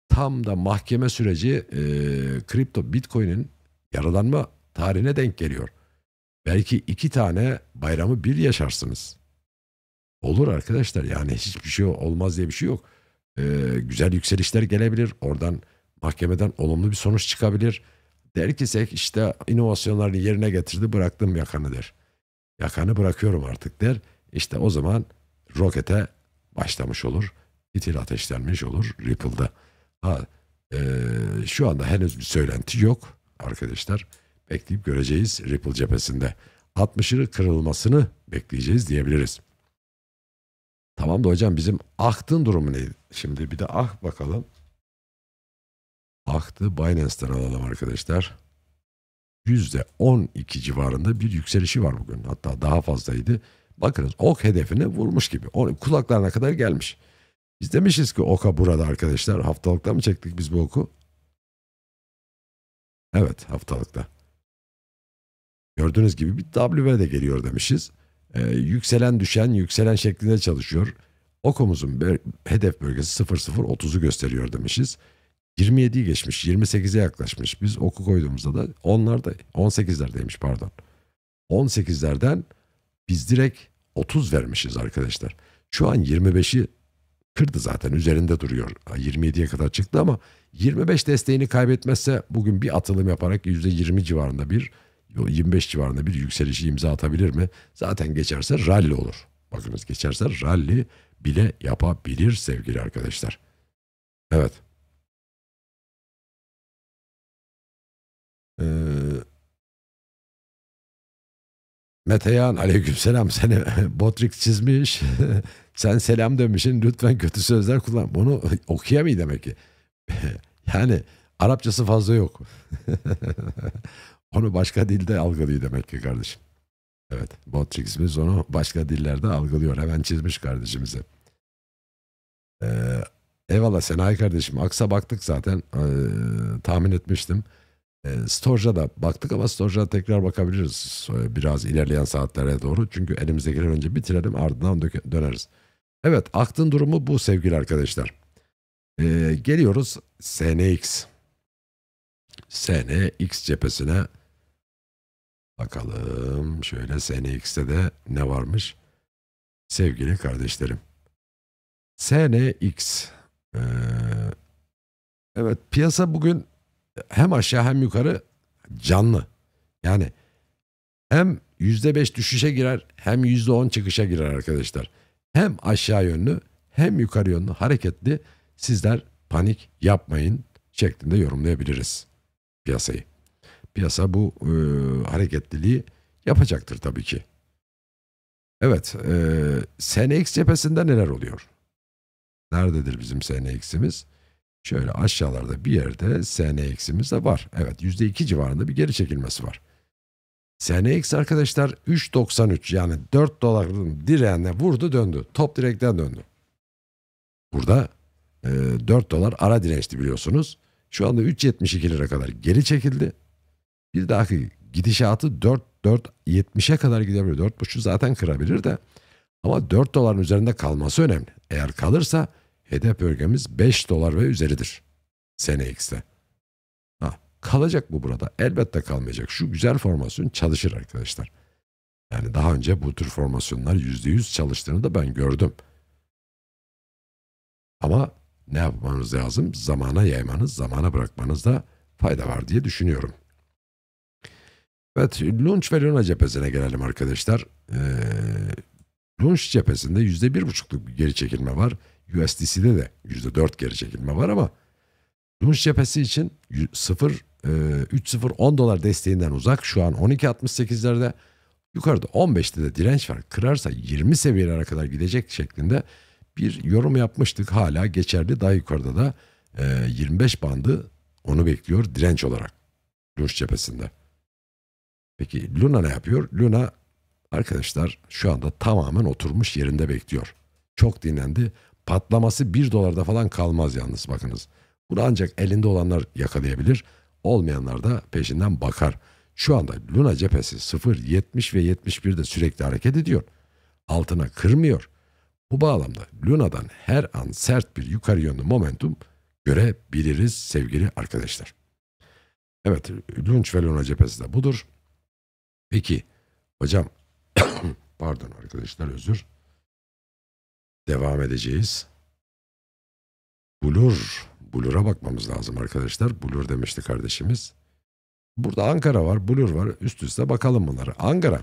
tam da mahkeme süreci e, kripto bitcoin'in yaralanma tarihine denk geliyor. Belki iki tane bayramı bir yaşarsınız. Olur arkadaşlar yani hiçbir şey olmaz diye bir şey yok. Ee, güzel yükselişler gelebilir. Oradan mahkemeden olumlu bir sonuç çıkabilir. Der ki sek işte inovasyonlarını yerine getirdi bıraktım yakanı der. Yakanı bırakıyorum artık der. İşte o zaman rokete başlamış olur. Fitil ateşlenmiş olur Ripple'da. Ha, e, şu anda henüz bir söylenti yok arkadaşlar bekleyip göreceğiz Ripple cephesinde. 60'ı kırılmasını bekleyeceğiz diyebiliriz. Tamam da hocam bizim ahtın durumu neydi? Şimdi bir de AHT bakalım. Ahtı Binance'ten alalım arkadaşlar. %12 civarında bir yükselişi var bugün. Hatta daha fazlaydı. Bakınız ok hedefini vurmuş gibi. Kulaklarına kadar gelmiş. Biz demişiz ki oka burada arkadaşlar. Haftalıkta mı çektik biz bu oku? Evet haftalıkta. Gördüğünüz gibi bir W de geliyor demişiz. Ee, yükselen düşen yükselen şeklinde çalışıyor. Okumuzun hedef bölgesi 0030'u gösteriyor demişiz. 27'yi geçmiş 28'e yaklaşmış. Biz oku koyduğumuzda da onlarda 18'lerdeymiş pardon. 18'lerden biz direkt 30 vermişiz arkadaşlar. Şu an 25'i kırdı zaten üzerinde duruyor. 27'ye kadar çıktı ama 25 desteğini kaybetmezse bugün bir atılım yaparak %20 civarında bir 25 civarında bir yükselişi imza atabilir mi? Zaten geçerse rally olur. Bakınız geçerse rally bile yapabilir sevgili arkadaşlar. Evet. Ee, Metehan aleykümselam seni botrik çizmiş. Sen selam demişsin lütfen kötü sözler kullan. Bunu okuyamıyor demek ki. yani Arapçası fazla yok. Onu başka dilde algılıyor demek ki kardeşim. Evet bot çizmiş onu başka dillerde algılıyor. Hemen çizmiş kardeşimize. Ee, eyvallah Senay kardeşim. Aksa baktık zaten. Ee, tahmin etmiştim. Ee, Storj'a da baktık ama Storj'a tekrar bakabiliriz. Ee, biraz ilerleyen saatlere doğru. Çünkü elimizdekiler önce bitirelim ardından döneriz. Evet aktın durumu bu sevgili arkadaşlar. Ee, geliyoruz SNX. SN X cephesine bakalım. Şöyle SN X'te de ne varmış? Sevgili kardeşlerim. SN X. Ee, evet piyasa bugün hem aşağı hem yukarı canlı. Yani hem %5 düşüşe girer hem %10 çıkışa girer arkadaşlar. Hem aşağı yönlü hem yukarı yönlü hareketli sizler panik yapmayın şeklinde yorumlayabiliriz piyasayı. Piyasa bu e, hareketliliği yapacaktır tabii ki. Evet, e, SNX cephesinde neler oluyor? Nerededir bizim SNX'imiz? Şöyle aşağılarda bir yerde SNX'imiz de var. Evet %2 civarında bir geri çekilmesi var. SNX arkadaşlar 3.93 yani 4 doların direğine vurdu döndü. Top direkten döndü. Burada e, 4 dolar ara dirençti biliyorsunuz. Şu anda 3.72 lira kadar geri çekildi. Bir dahaki gidişatı 4 4.70'e kadar gidebilir. 4.5 zaten kırabilir de. Ama 4 doların üzerinde kalması önemli. Eğer kalırsa hedef bölgemiz 5 dolar ve üzeridir. SNX'te. Ha, kalacak bu burada. Elbette kalmayacak. Şu güzel formasyon çalışır arkadaşlar. Yani daha önce bu tür formasyonlar %100 çalıştığını da ben gördüm. Ama ne yapmanız lazım? Zamana yaymanız, zamana bırakmanızda fayda var diye düşünüyorum. Evet, Lunch ve Luna cephesine gelelim arkadaşlar. Ee, Lunch cephesinde %1,5'luk bir geri çekilme var. USDC'de de %4 geri çekilme var ama Lunch cephesi için 0 3.010 e, dolar desteğinden uzak. Şu an 12.68'lerde. Yukarıda 15'te de direnç var. Kırarsa 20 seviyelere kadar gidecek şeklinde bir yorum yapmıştık. Hala geçerli. Daha yukarıda da e, 25 bandı onu bekliyor direnç olarak. Luş cephesinde. Peki Luna ne yapıyor? Luna arkadaşlar şu anda tamamen oturmuş yerinde bekliyor. Çok dinlendi. Patlaması 1 dolarda falan kalmaz yalnız bakınız. Bunu ancak elinde olanlar yakalayabilir. Olmayanlar da peşinden bakar. Şu anda Luna cephesi 0, 70 ve 71'de sürekli hareket ediyor. Altına kırmıyor. Bu bağlamda Luna'dan her an sert bir yukarı yönlü momentum görebiliriz sevgili arkadaşlar. Evet Lunch ve Luna cephesi de budur. Peki hocam pardon arkadaşlar özür. Devam edeceğiz. Blur. Blur'a bakmamız lazım arkadaşlar. Blur demişti kardeşimiz. Burada Ankara var, Blur var. Üst üste bakalım bunları. Ankara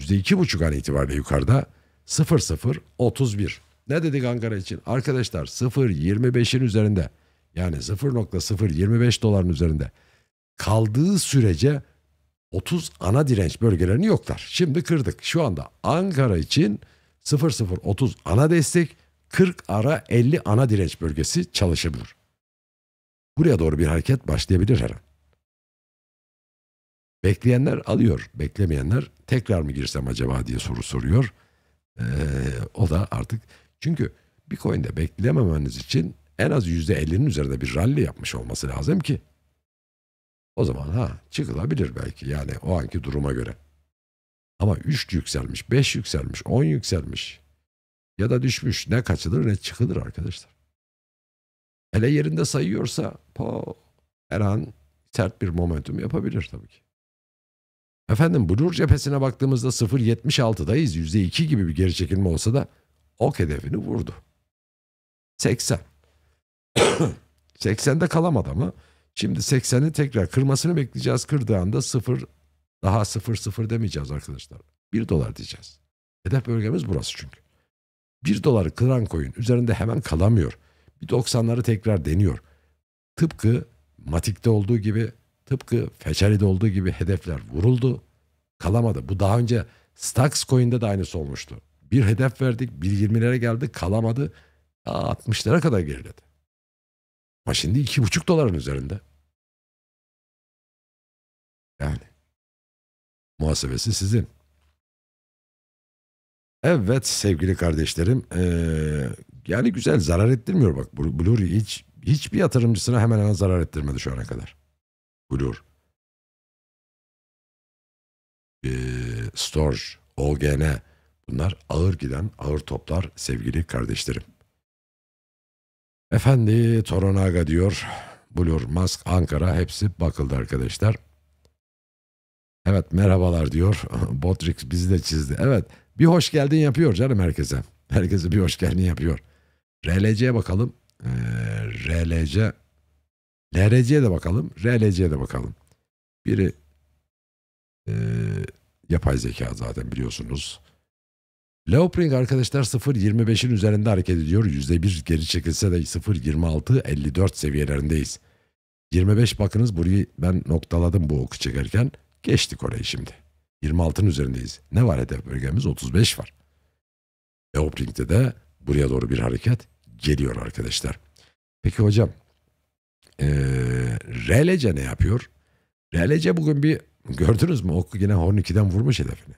%2,5 an itibariyle yukarıda. 0031. Ne dedik Ankara için? Arkadaşlar 0.25'in üzerinde yani 0.025 doların üzerinde kaldığı sürece 30 ana direnç bölgelerini yoklar. Şimdi kırdık. Şu anda Ankara için 0030 ana destek 40 ara 50 ana direnç bölgesi çalışabilir. Buraya doğru bir hareket başlayabilir her an. Bekleyenler alıyor, beklemeyenler tekrar mı girsem acaba diye soru soruyor. Ee, o da artık çünkü Bitcoin'de beklememeniz için en az %50'nin üzerinde bir rally yapmış olması lazım ki o zaman ha çıkılabilir belki yani o anki duruma göre. Ama 3 yükselmiş, 5 yükselmiş, 10 yükselmiş ya da düşmüş ne kaçılır ne çıkılır arkadaşlar. Hele yerinde sayıyorsa po, her an sert bir momentum yapabilir tabii ki. Efendim Blur cephesine baktığımızda 0.76'dayız. %2 gibi bir geri çekilme olsa da ok hedefini vurdu. 80. 80'de kalamadı ama şimdi 80'i tekrar kırmasını bekleyeceğiz. Kırdığı anda 0 daha 0 0 demeyeceğiz arkadaşlar. 1 dolar diyeceğiz. Hedef bölgemiz burası çünkü. 1 doları kıran koyun üzerinde hemen kalamıyor. Bir 90'ları tekrar deniyor. Tıpkı matikte olduğu gibi Tıpkı Fecali'de olduğu gibi hedefler vuruldu, kalamadı. Bu daha önce Stax coin'de de aynısı olmuştu. Bir hedef verdik, 1.20'lere geldi, kalamadı. 60'lara kadar geriledi. Ama şimdi 2,5 doların üzerinde. Yani muhasebesi sizin. Evet sevgili kardeşlerim ee, yani güzel zarar ettirmiyor bak Blur hiç hiçbir yatırımcısına hemen hemen zarar ettirmedi şu ana kadar. Blur. Ee, Storage, OGN bunlar ağır giden ağır toplar sevgili kardeşlerim. Efendi Toronaga diyor. bulur, Musk, Ankara hepsi bakıldı arkadaşlar. Evet merhabalar diyor. Botrix bizi de çizdi. Evet bir hoş geldin yapıyor canım herkese. Herkese bir hoş geldin yapıyor. RLC'ye bakalım. Ee, RLC LRC'ye de bakalım. RLC'ye de bakalım. Biri e, yapay zeka zaten biliyorsunuz. Leopring arkadaşlar 0.25'in üzerinde hareket ediyor. %1 geri çekilse de 0.26-54 seviyelerindeyiz. 25 bakınız burayı ben noktaladım bu oku çekerken. Geçtik orayı şimdi. 26'nın üzerindeyiz. Ne var hedef bölgemiz? 35 var. Leopring'de de buraya doğru bir hareket geliyor arkadaşlar. Peki hocam ee, ne yapıyor? RLC bugün bir gördünüz mü ok yine 12'den vurmuş hedefini.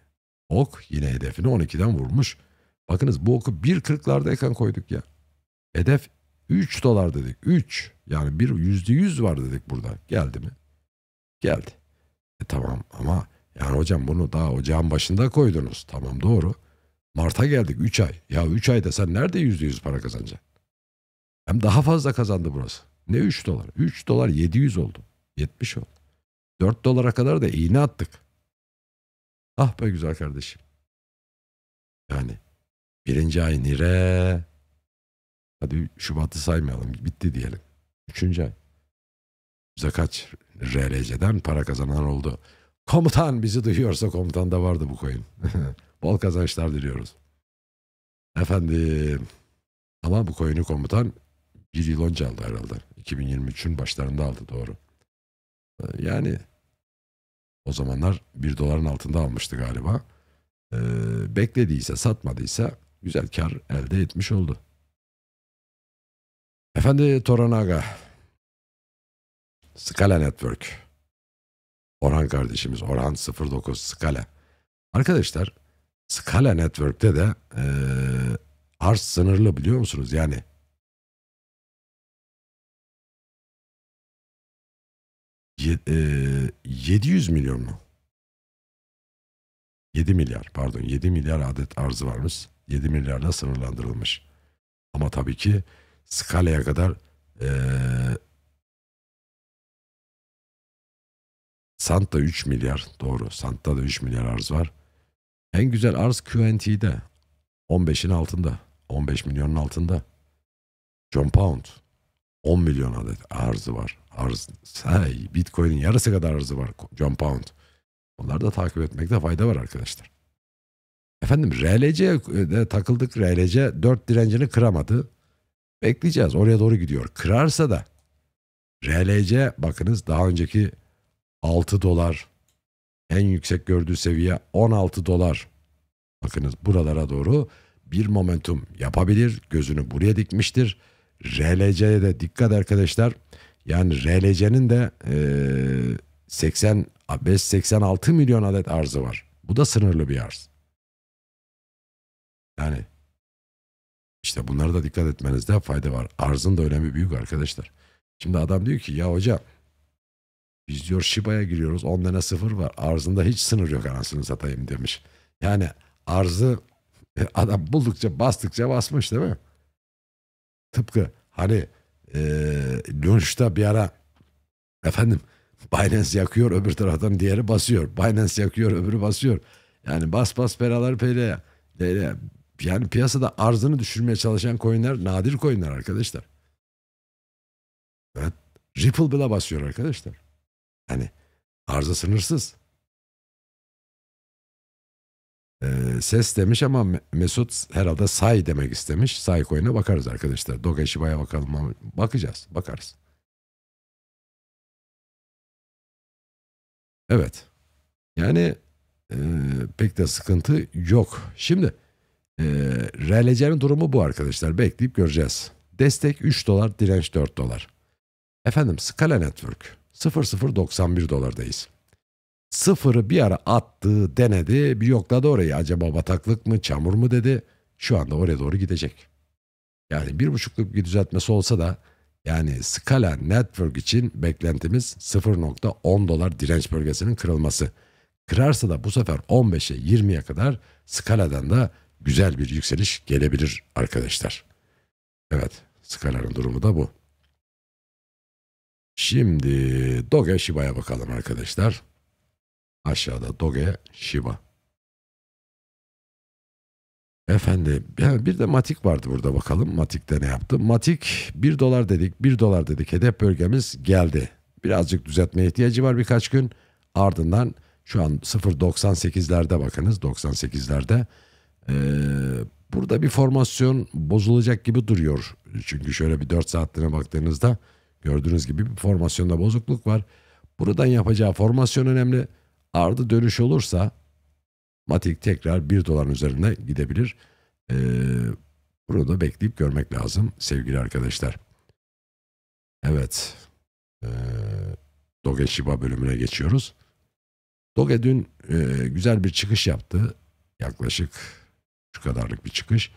Ok yine hedefini 12'den vurmuş. Bakınız bu oku 1.40'lardayken koyduk ya. Hedef 3 dolar dedik. 3 yani bir %100 var dedik burada. Geldi mi? Geldi. E tamam ama yani hocam bunu daha ocağın başında koydunuz. Tamam doğru. Mart'a geldik 3 ay. Ya 3 ayda sen nerede %100 para kazanacaksın? Hem daha fazla kazandı burası. Ne 3 dolar? 3 dolar 700 oldu. 70 oldu. 4 dolara kadar da iğne attık. Ah be güzel kardeşim. Yani birinci ay nire. Hadi Şubat'ı saymayalım. Bitti diyelim. Üçüncü ay. Bize kaç RLC'den para kazanan oldu. Komutan bizi duyuyorsa komutan da vardı bu koyun. Bol kazançlar diliyoruz. Efendim. Ama bu koyunu komutan bir yıl önce aldı herhalde. 2023'ün başlarında aldı doğru. Ee, yani o zamanlar 1 doların altında almıştı galiba. Ee, beklediyse satmadıysa güzel kar elde etmiş oldu. Efendi Toranaga. Scala Network. Orhan kardeşimiz Orhan 09 Scala. Arkadaşlar Scala Network'te de e, arz sınırlı biliyor musunuz? Yani 700 e, milyon mu? 7 milyar pardon 7 milyar adet arzı varmış. 7 milyarla sınırlandırılmış. Ama tabii ki skalaya kadar e, Santa 3 milyar doğru. Santa da 3 milyar arz var. En güzel arz QNT'de. 15'in altında. 15 milyonun altında. John Pound. 10 milyon adet arzı var. Arz, say, Bitcoin'in yarısı kadar arzı var. John Pound. Onları da takip etmekte fayda var arkadaşlar. Efendim RLC'de e, takıldık. RLC 4 direncini kıramadı. Bekleyeceğiz. Oraya doğru gidiyor. Kırarsa da RLC bakınız daha önceki 6 dolar en yüksek gördüğü seviye 16 dolar. Bakınız buralara doğru bir momentum yapabilir. Gözünü buraya dikmiştir. RLC'ye de dikkat arkadaşlar. Yani RLC'nin de e, 80 86 milyon adet arzı var. Bu da sınırlı bir arz. Yani işte bunlara da dikkat etmenizde fayda var. Arzın da önemi büyük arkadaşlar. Şimdi adam diyor ki ya hoca biz diyor Shiba'ya giriyoruz 10 tane sıfır var. Arzında hiç sınır yok anasını satayım demiş. Yani arzı adam buldukça bastıkça basmış değil mi? Tıpkı hani e, dönüşte bir ara efendim Binance yakıyor öbür taraftan diğeri basıyor. Binance yakıyor öbürü basıyor. Yani bas bas beralar peyle. Leyle. Yani piyasada arzını düşürmeye çalışan coinler nadir coinler arkadaşlar. Evet. Ripple bile basıyor arkadaşlar. Hani arzı sınırsız e, ses demiş ama Mesut herhalde say demek istemiş. Say koyuna bakarız arkadaşlar. Doge Shiba'ya bakalım. Bakacağız. Bakarız. Evet. Yani e, pek de sıkıntı yok. Şimdi e, RLC'nin durumu bu arkadaşlar. Bekleyip göreceğiz. Destek 3 dolar, direnç 4 dolar. Efendim Scala Network 0091 dolardayız. Sıfırı bir ara attı, denedi, bir yokladı orayı. Acaba bataklık mı, çamur mu dedi. Şu anda oraya doğru gidecek. Yani bir buçukluk bir düzeltmesi olsa da yani Scala Network için beklentimiz 0.10 dolar direnç bölgesinin kırılması. Kırarsa da bu sefer 15'e 20'ye kadar Scala'dan da güzel bir yükseliş gelebilir arkadaşlar. Evet Scala'nın durumu da bu. Şimdi Doge Shiba'ya bakalım arkadaşlar. Aşağıda Doge, Shiba. Efendim yani bir de Matik vardı burada bakalım Matik'te ne yaptı? Matik 1 dolar dedik 1 dolar dedik hedef bölgemiz geldi. Birazcık düzeltme ihtiyacı var birkaç gün. Ardından şu an 0.98'lerde bakınız 98'lerde. Ee, burada bir formasyon bozulacak gibi duruyor. Çünkü şöyle bir 4 saatliğine baktığınızda gördüğünüz gibi bir formasyonda bozukluk var. Buradan yapacağı formasyon önemli. Arda dönüş olursa Matik tekrar 1 doların üzerine gidebilir. Ee, bunu da bekleyip görmek lazım sevgili arkadaşlar. Evet. Ee, Doge Shiba bölümüne geçiyoruz. Doge dün e, güzel bir çıkış yaptı. Yaklaşık şu kadarlık bir çıkış.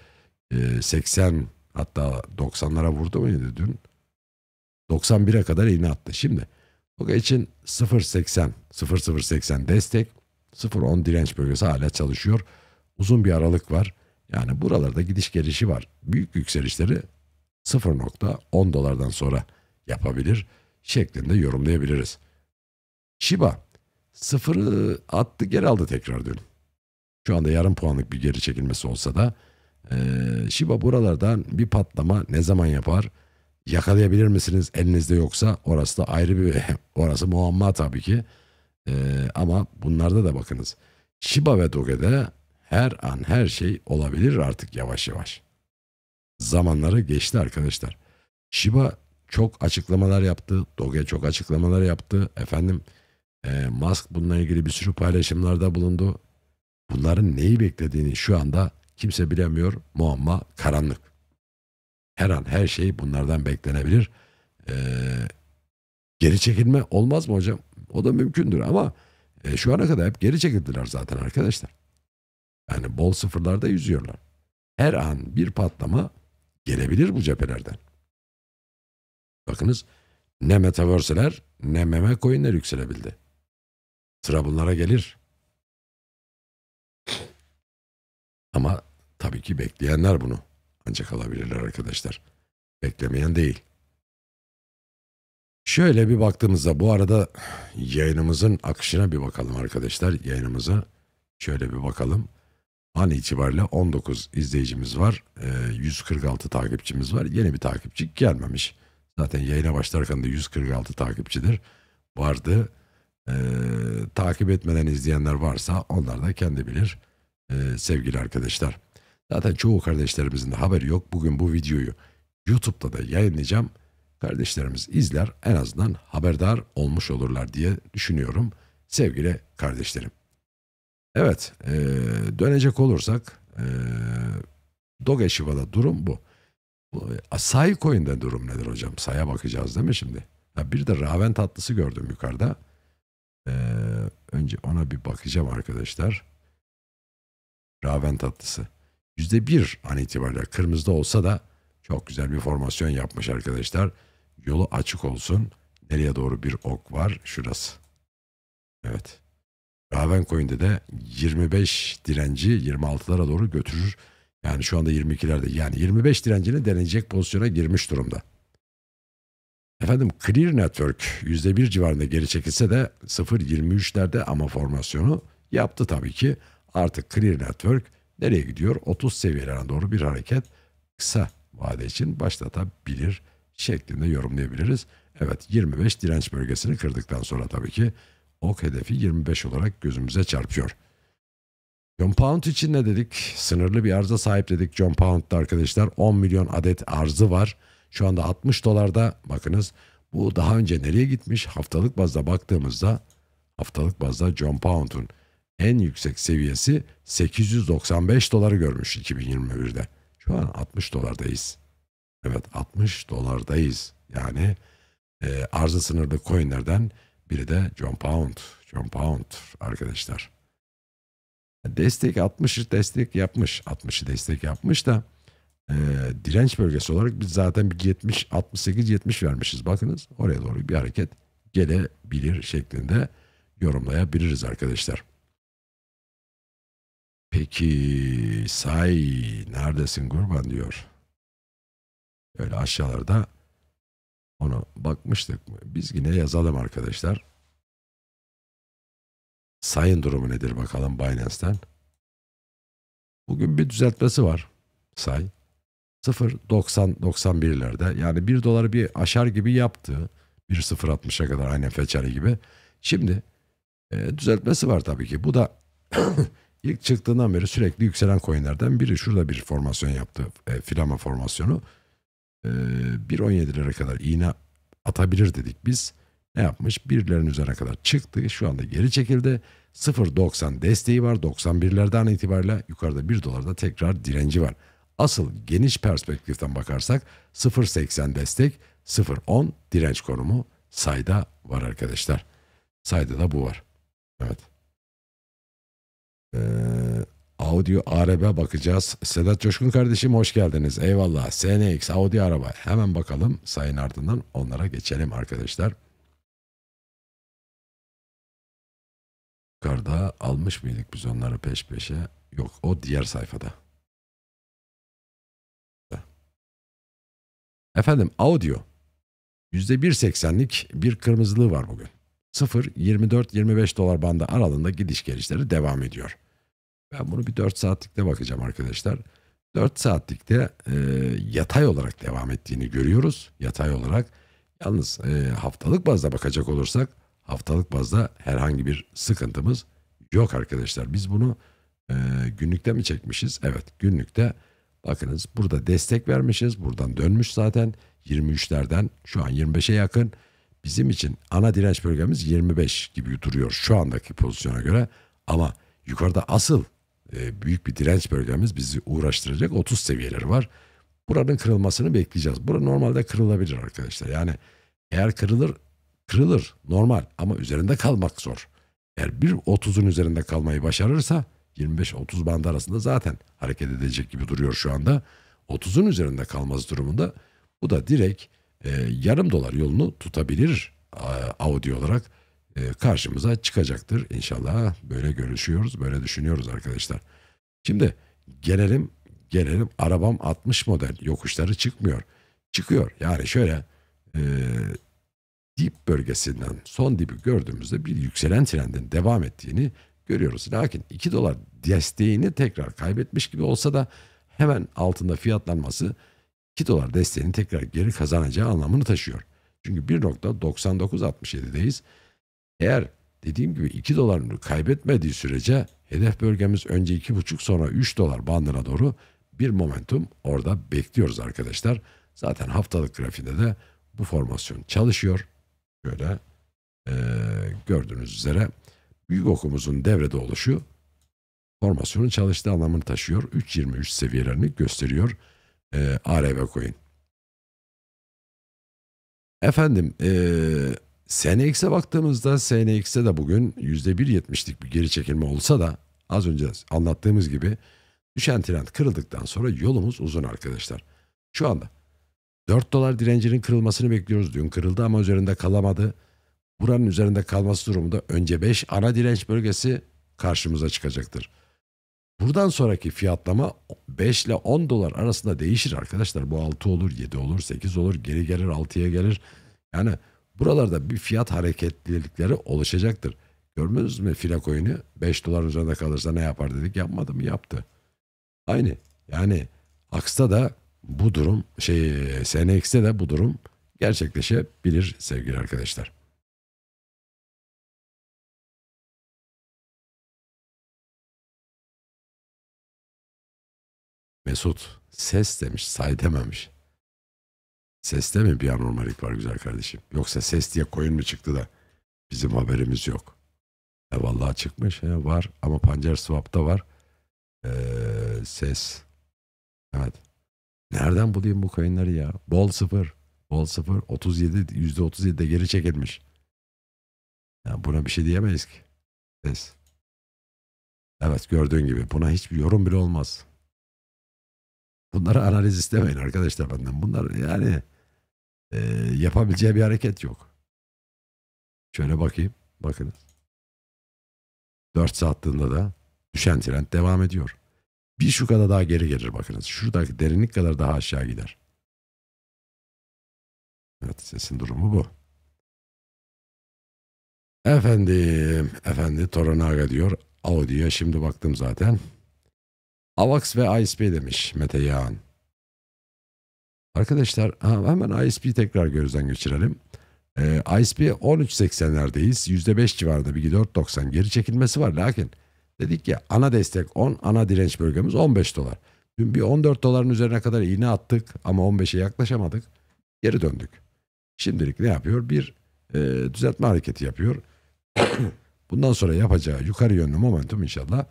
E, ee, 80 hatta 90'lara vurdu muydu dün? 91'e kadar iğne attı. Şimdi Buga için 0.80 0.080 destek 0.10 direnç bölgesi hala çalışıyor. Uzun bir aralık var. Yani buralarda gidiş gelişi var. Büyük yükselişleri 0.10 dolardan sonra yapabilir şeklinde yorumlayabiliriz. Shiba sıfırı attı geri aldı tekrar dün. Şu anda yarım puanlık bir geri çekilmesi olsa da e, Shiba buralardan bir patlama ne zaman yapar? yakalayabilir misiniz elinizde yoksa orası da ayrı bir orası muamma tabii ki. Ee, ama bunlarda da bakınız. Shiba ve Doge'de her an her şey olabilir artık yavaş yavaş. Zamanları geçti arkadaşlar. Shiba çok açıklamalar yaptı. Doge çok açıklamalar yaptı. Efendim e, Musk bununla ilgili bir sürü paylaşımlarda bulundu. Bunların neyi beklediğini şu anda kimse bilemiyor. Muamma karanlık. Her an her şey bunlardan beklenebilir. Ee, geri çekilme olmaz mı hocam? O da mümkündür ama e, şu ana kadar hep geri çekildiler zaten arkadaşlar. Yani bol sıfırlarda yüzüyorlar. Her an bir patlama gelebilir bu cephelerden. Bakınız ne metaverse'ler ne meme coin'ler yükselebildi. Sıra bunlara gelir. Ama tabii ki bekleyenler bunu ancak alabilirler arkadaşlar. Beklemeyen değil. Şöyle bir baktığımızda bu arada yayınımızın akışına bir bakalım arkadaşlar. Yayınımıza şöyle bir bakalım. An itibariyle 19 izleyicimiz var. 146 ee, takipçimiz var. Yeni bir takipçi gelmemiş. Zaten yayına başlarken de 146 takipçidir. Vardı. Ee, takip etmeden izleyenler varsa onlar da kendi bilir. Ee, sevgili arkadaşlar. Zaten çoğu kardeşlerimizin de haberi yok. Bugün bu videoyu YouTube'da da yayınlayacağım. Kardeşlerimiz izler en azından haberdar olmuş olurlar diye düşünüyorum sevgili kardeşlerim. Evet ee, dönecek olursak ee, Doge Shiva'da durum bu. E, Asai Coin'de durum nedir hocam? Saya bakacağız değil mi şimdi? Ha, bir de Raven tatlısı gördüm yukarıda. Ee, önce ona bir bakacağım arkadaşlar. Raven tatlısı. %1 an itibariyle kırmızıda olsa da çok güzel bir formasyon yapmış arkadaşlar. Yolu açık olsun. Nereye doğru bir ok var? Şurası. Evet. Ravencoin'de de 25 direnci 26'lara doğru götürür. Yani şu anda 22'lerde. Yani 25 direncini deneyecek pozisyona girmiş durumda. Efendim Clear Network %1 civarında geri çekilse de 0.23'lerde ama formasyonu yaptı tabii ki. Artık Clear Network Nereye gidiyor? 30 seviyelerine doğru bir hareket kısa vade için başlatabilir şeklinde yorumlayabiliriz. Evet 25 direnç bölgesini kırdıktan sonra tabii ki ok hedefi 25 olarak gözümüze çarpıyor. John Pound için ne dedik? Sınırlı bir arza sahip dedik John Pound'da arkadaşlar. 10 milyon adet arzı var. Şu anda 60 dolarda bakınız bu daha önce nereye gitmiş? Haftalık bazda baktığımızda haftalık bazda John Pound'un en yüksek seviyesi 895 doları görmüş 2021'de. Şu an 60 dolardayız. Evet 60 dolardayız. Yani e, arzı sınırlı coinlerden biri de John Pound. John Pound arkadaşlar. Destek 60'ı destek yapmış. 60'ı destek yapmış da e, direnç bölgesi olarak biz zaten 70, 68-70 vermişiz. Bakınız oraya doğru bir hareket gelebilir şeklinde yorumlayabiliriz arkadaşlar. Peki say neredesin kurban diyor. Öyle aşağılarda ona bakmıştık. Biz yine yazalım arkadaşlar. Sayın durumu nedir bakalım Binance'ten. Bugün bir düzeltmesi var. Say. 0.90-91'lerde yani 1 doları bir aşar gibi yaptı. 1.060'a kadar aynen feçeli gibi. Şimdi e, düzeltmesi var tabii ki. Bu da İlk çıktığından beri sürekli yükselen coinlerden biri. Şurada bir formasyon yaptı. E, filama formasyonu. E, 1.17'lere kadar iğne atabilir dedik biz. Ne yapmış? Birlerin üzerine kadar çıktı. Şu anda geri çekildi. 0.90 desteği var. 91'lerden itibariyle yukarıda 1 dolarda tekrar direnci var. Asıl geniş perspektiften bakarsak 0.80 destek, 0.10 direnç konumu sayda var arkadaşlar. Sayda da bu var. Evet. Ee, audio araba bakacağız. Sedat Coşkun kardeşim hoş geldiniz. Eyvallah. SNX audio araba. Hemen bakalım sayın ardından onlara geçelim arkadaşlar. Yukarıda almış mıydık biz onları peş peşe? Yok o diğer sayfada. Efendim audio. %1.80'lik bir kırmızılığı var bugün. 0-24-25 dolar bandı aralığında gidiş gelişleri devam ediyor. Ben bunu bir 4 saatlikte bakacağım arkadaşlar. 4 saatlikte e, yatay olarak devam ettiğini görüyoruz. Yatay olarak. Yalnız e, haftalık bazda bakacak olursak haftalık bazda herhangi bir sıkıntımız yok arkadaşlar. Biz bunu e, günlükte mi çekmişiz? Evet günlükte bakınız burada destek vermişiz. Buradan dönmüş zaten 23'lerden şu an 25'e yakın. Bizim için ana direnç bölgemiz 25 gibi duruyor şu andaki pozisyona göre. Ama yukarıda asıl e, büyük bir direnç bölgemiz bizi uğraştıracak 30 seviyeleri var. Buranın kırılmasını bekleyeceğiz. Bura normalde kırılabilir arkadaşlar. Yani eğer kırılır kırılır normal ama üzerinde kalmak zor. Eğer bir 30'un üzerinde kalmayı başarırsa 25-30 bandı arasında zaten hareket edecek gibi duruyor şu anda. 30'un üzerinde kalması durumunda bu da direkt e, yarım dolar yolunu tutabilir audio olarak e, karşımıza çıkacaktır. inşallah böyle görüşüyoruz, böyle düşünüyoruz arkadaşlar. Şimdi gelelim, gelelim arabam 60 model yokuşları çıkmıyor. Çıkıyor yani şöyle e, dip bölgesinden son dibi gördüğümüzde bir yükselen trendin devam ettiğini görüyoruz. Lakin 2 dolar desteğini tekrar kaybetmiş gibi olsa da hemen altında fiyatlanması 2 dolar desteğini tekrar geri kazanacağı anlamını taşıyor. Çünkü 1.9967'deyiz. Eğer dediğim gibi 2 dolarını kaybetmediği sürece hedef bölgemiz önce 2.5 sonra 3 dolar bandına doğru bir momentum orada bekliyoruz arkadaşlar. Zaten haftalık grafiğinde de bu formasyon çalışıyor. Şöyle e, gördüğünüz üzere büyük okumuzun devrede oluşu formasyonun çalıştığı anlamını taşıyor. 3.23 seviyelerini gösteriyor e, ARV koyun. Efendim e, SNX'e baktığımızda SNX'e de bugün %1.70'lik bir geri çekilme olsa da az önce anlattığımız gibi düşen trend kırıldıktan sonra yolumuz uzun arkadaşlar. Şu anda 4 dolar direncinin kırılmasını bekliyoruz. Dün kırıldı ama üzerinde kalamadı. Buranın üzerinde kalması durumunda önce 5 ana direnç bölgesi karşımıza çıkacaktır. Buradan sonraki fiyatlama 5 ile 10 dolar arasında değişir arkadaşlar. Bu 6 olur, 7 olur, 8 olur, geri gelir 6'ya gelir. Yani buralarda bir fiyat hareketlilikleri oluşacaktır. Gördünüz mü fila coin'i 5 dolar üzerinde kalırsa ne yapar dedik yapmadı mı yaptı. Aynı yani Ax'ta da bu durum şey SNX'te de bu durum gerçekleşebilir sevgili arkadaşlar. Mesut ses demiş say dememiş. Seste mi bir anormalik var güzel kardeşim? Yoksa ses diye koyun mu çıktı da bizim haberimiz yok. E vallahi çıkmış he, var ama pancar swap'ta var. Ee, ses. Evet. Nereden bulayım bu coinleri ya? Bol sıfır. Bol sıfır. 37, yüzde 37 de geri çekilmiş. Yani buna bir şey diyemeyiz ki. Ses. Evet gördüğün gibi buna hiçbir yorum bile olmaz. Bunları analiz istemeyin arkadaşlar benden. Bunlar yani e, yapabileceği bir hareket yok. Şöyle bakayım. Bakınız. 4 saatlığında da düşen trend devam ediyor. Bir şu kadar daha geri gelir bakınız. Şuradaki derinlik kadar daha aşağı gider. Evet sesin durumu bu. Efendim, efendi Toronaga diyor. Audi'ye şimdi baktım zaten. Avax ve ISP demiş Mete Yağan. Arkadaşlar hemen ISP'yi tekrar gözden geçirelim. Ee, ISP 13.80'lerdeyiz. %5 civarında bir 4.90 geri çekilmesi var. Lakin dedik ya ana destek 10, ana direnç bölgemiz 15 dolar. Dün bir 14 doların üzerine kadar iğne attık ama 15'e yaklaşamadık. Geri döndük. Şimdilik ne yapıyor? Bir e, düzeltme hareketi yapıyor. Bundan sonra yapacağı yukarı yönlü momentum inşallah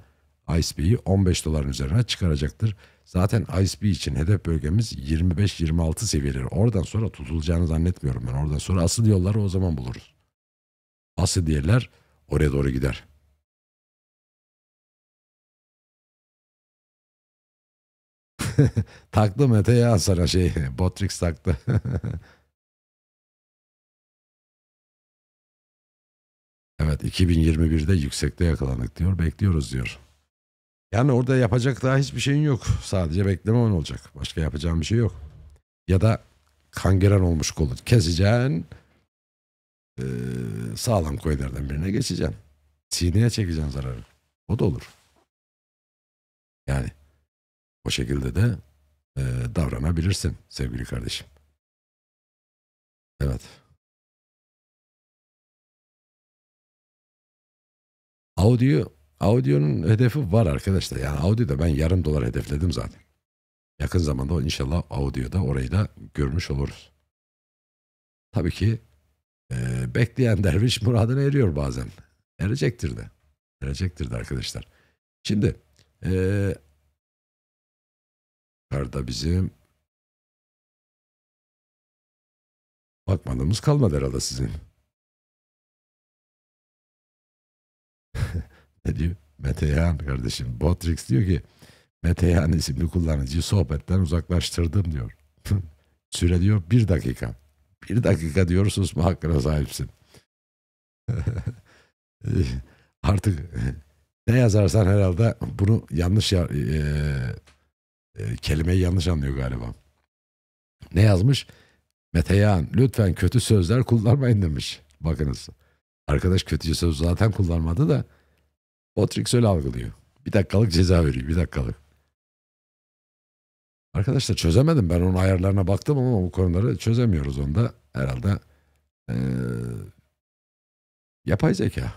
ISP'yi 15 doların üzerine çıkaracaktır. Zaten ISP için hedef bölgemiz 25-26 seviyeleri. Oradan sonra tutulacağını zannetmiyorum ben. Oradan sonra asıl yolları o zaman buluruz. Asıl diğerler oraya doğru gider. taktı Mete ya sana şey. Botrix taktı. evet 2021'de yüksekte yakalandık diyor. Bekliyoruz diyor. Yani orada yapacak daha hiçbir şeyin yok. Sadece beklemen olacak. Başka yapacağın bir şey yok. Ya da kangren olmuş kolu keseceksin. Ee, sağlam koylardan birine geçeceksin. Sineye çekeceksin zararı. O da olur. Yani o şekilde de e, davranabilirsin sevgili kardeşim. Evet. Audio Audio'nun hedefi var arkadaşlar. Yani Audio'da ben yarım dolar hedefledim zaten. Yakın zamanda inşallah Audio'da orayı da görmüş oluruz. Tabii ki e, bekleyen derviş muradına eriyor bazen. Erecektir de. Erecektir de arkadaşlar. Şimdi e, karda bizim bakmadığımız kalmadı herhalde sizin. Ne diyor? Metehan kardeşim. Botrix diyor ki Metehan isimli kullanıcıyı sohbetten uzaklaştırdım diyor. Süre diyor bir dakika. Bir dakika diyor susma hakkına sahipsin. Artık ne yazarsan herhalde bunu yanlış e, e, kelimeyi yanlış anlıyor galiba. Ne yazmış? Metehan lütfen kötü sözler kullanmayın demiş. Bakınız. Arkadaş kötü söz zaten kullanmadı da Patrick öyle algılıyor. Bir dakikalık ceza veriyor. Bir dakikalık. Arkadaşlar çözemedim. Ben onun ayarlarına baktım ama bu konuları çözemiyoruz onda. Herhalde ee, yapay zeka.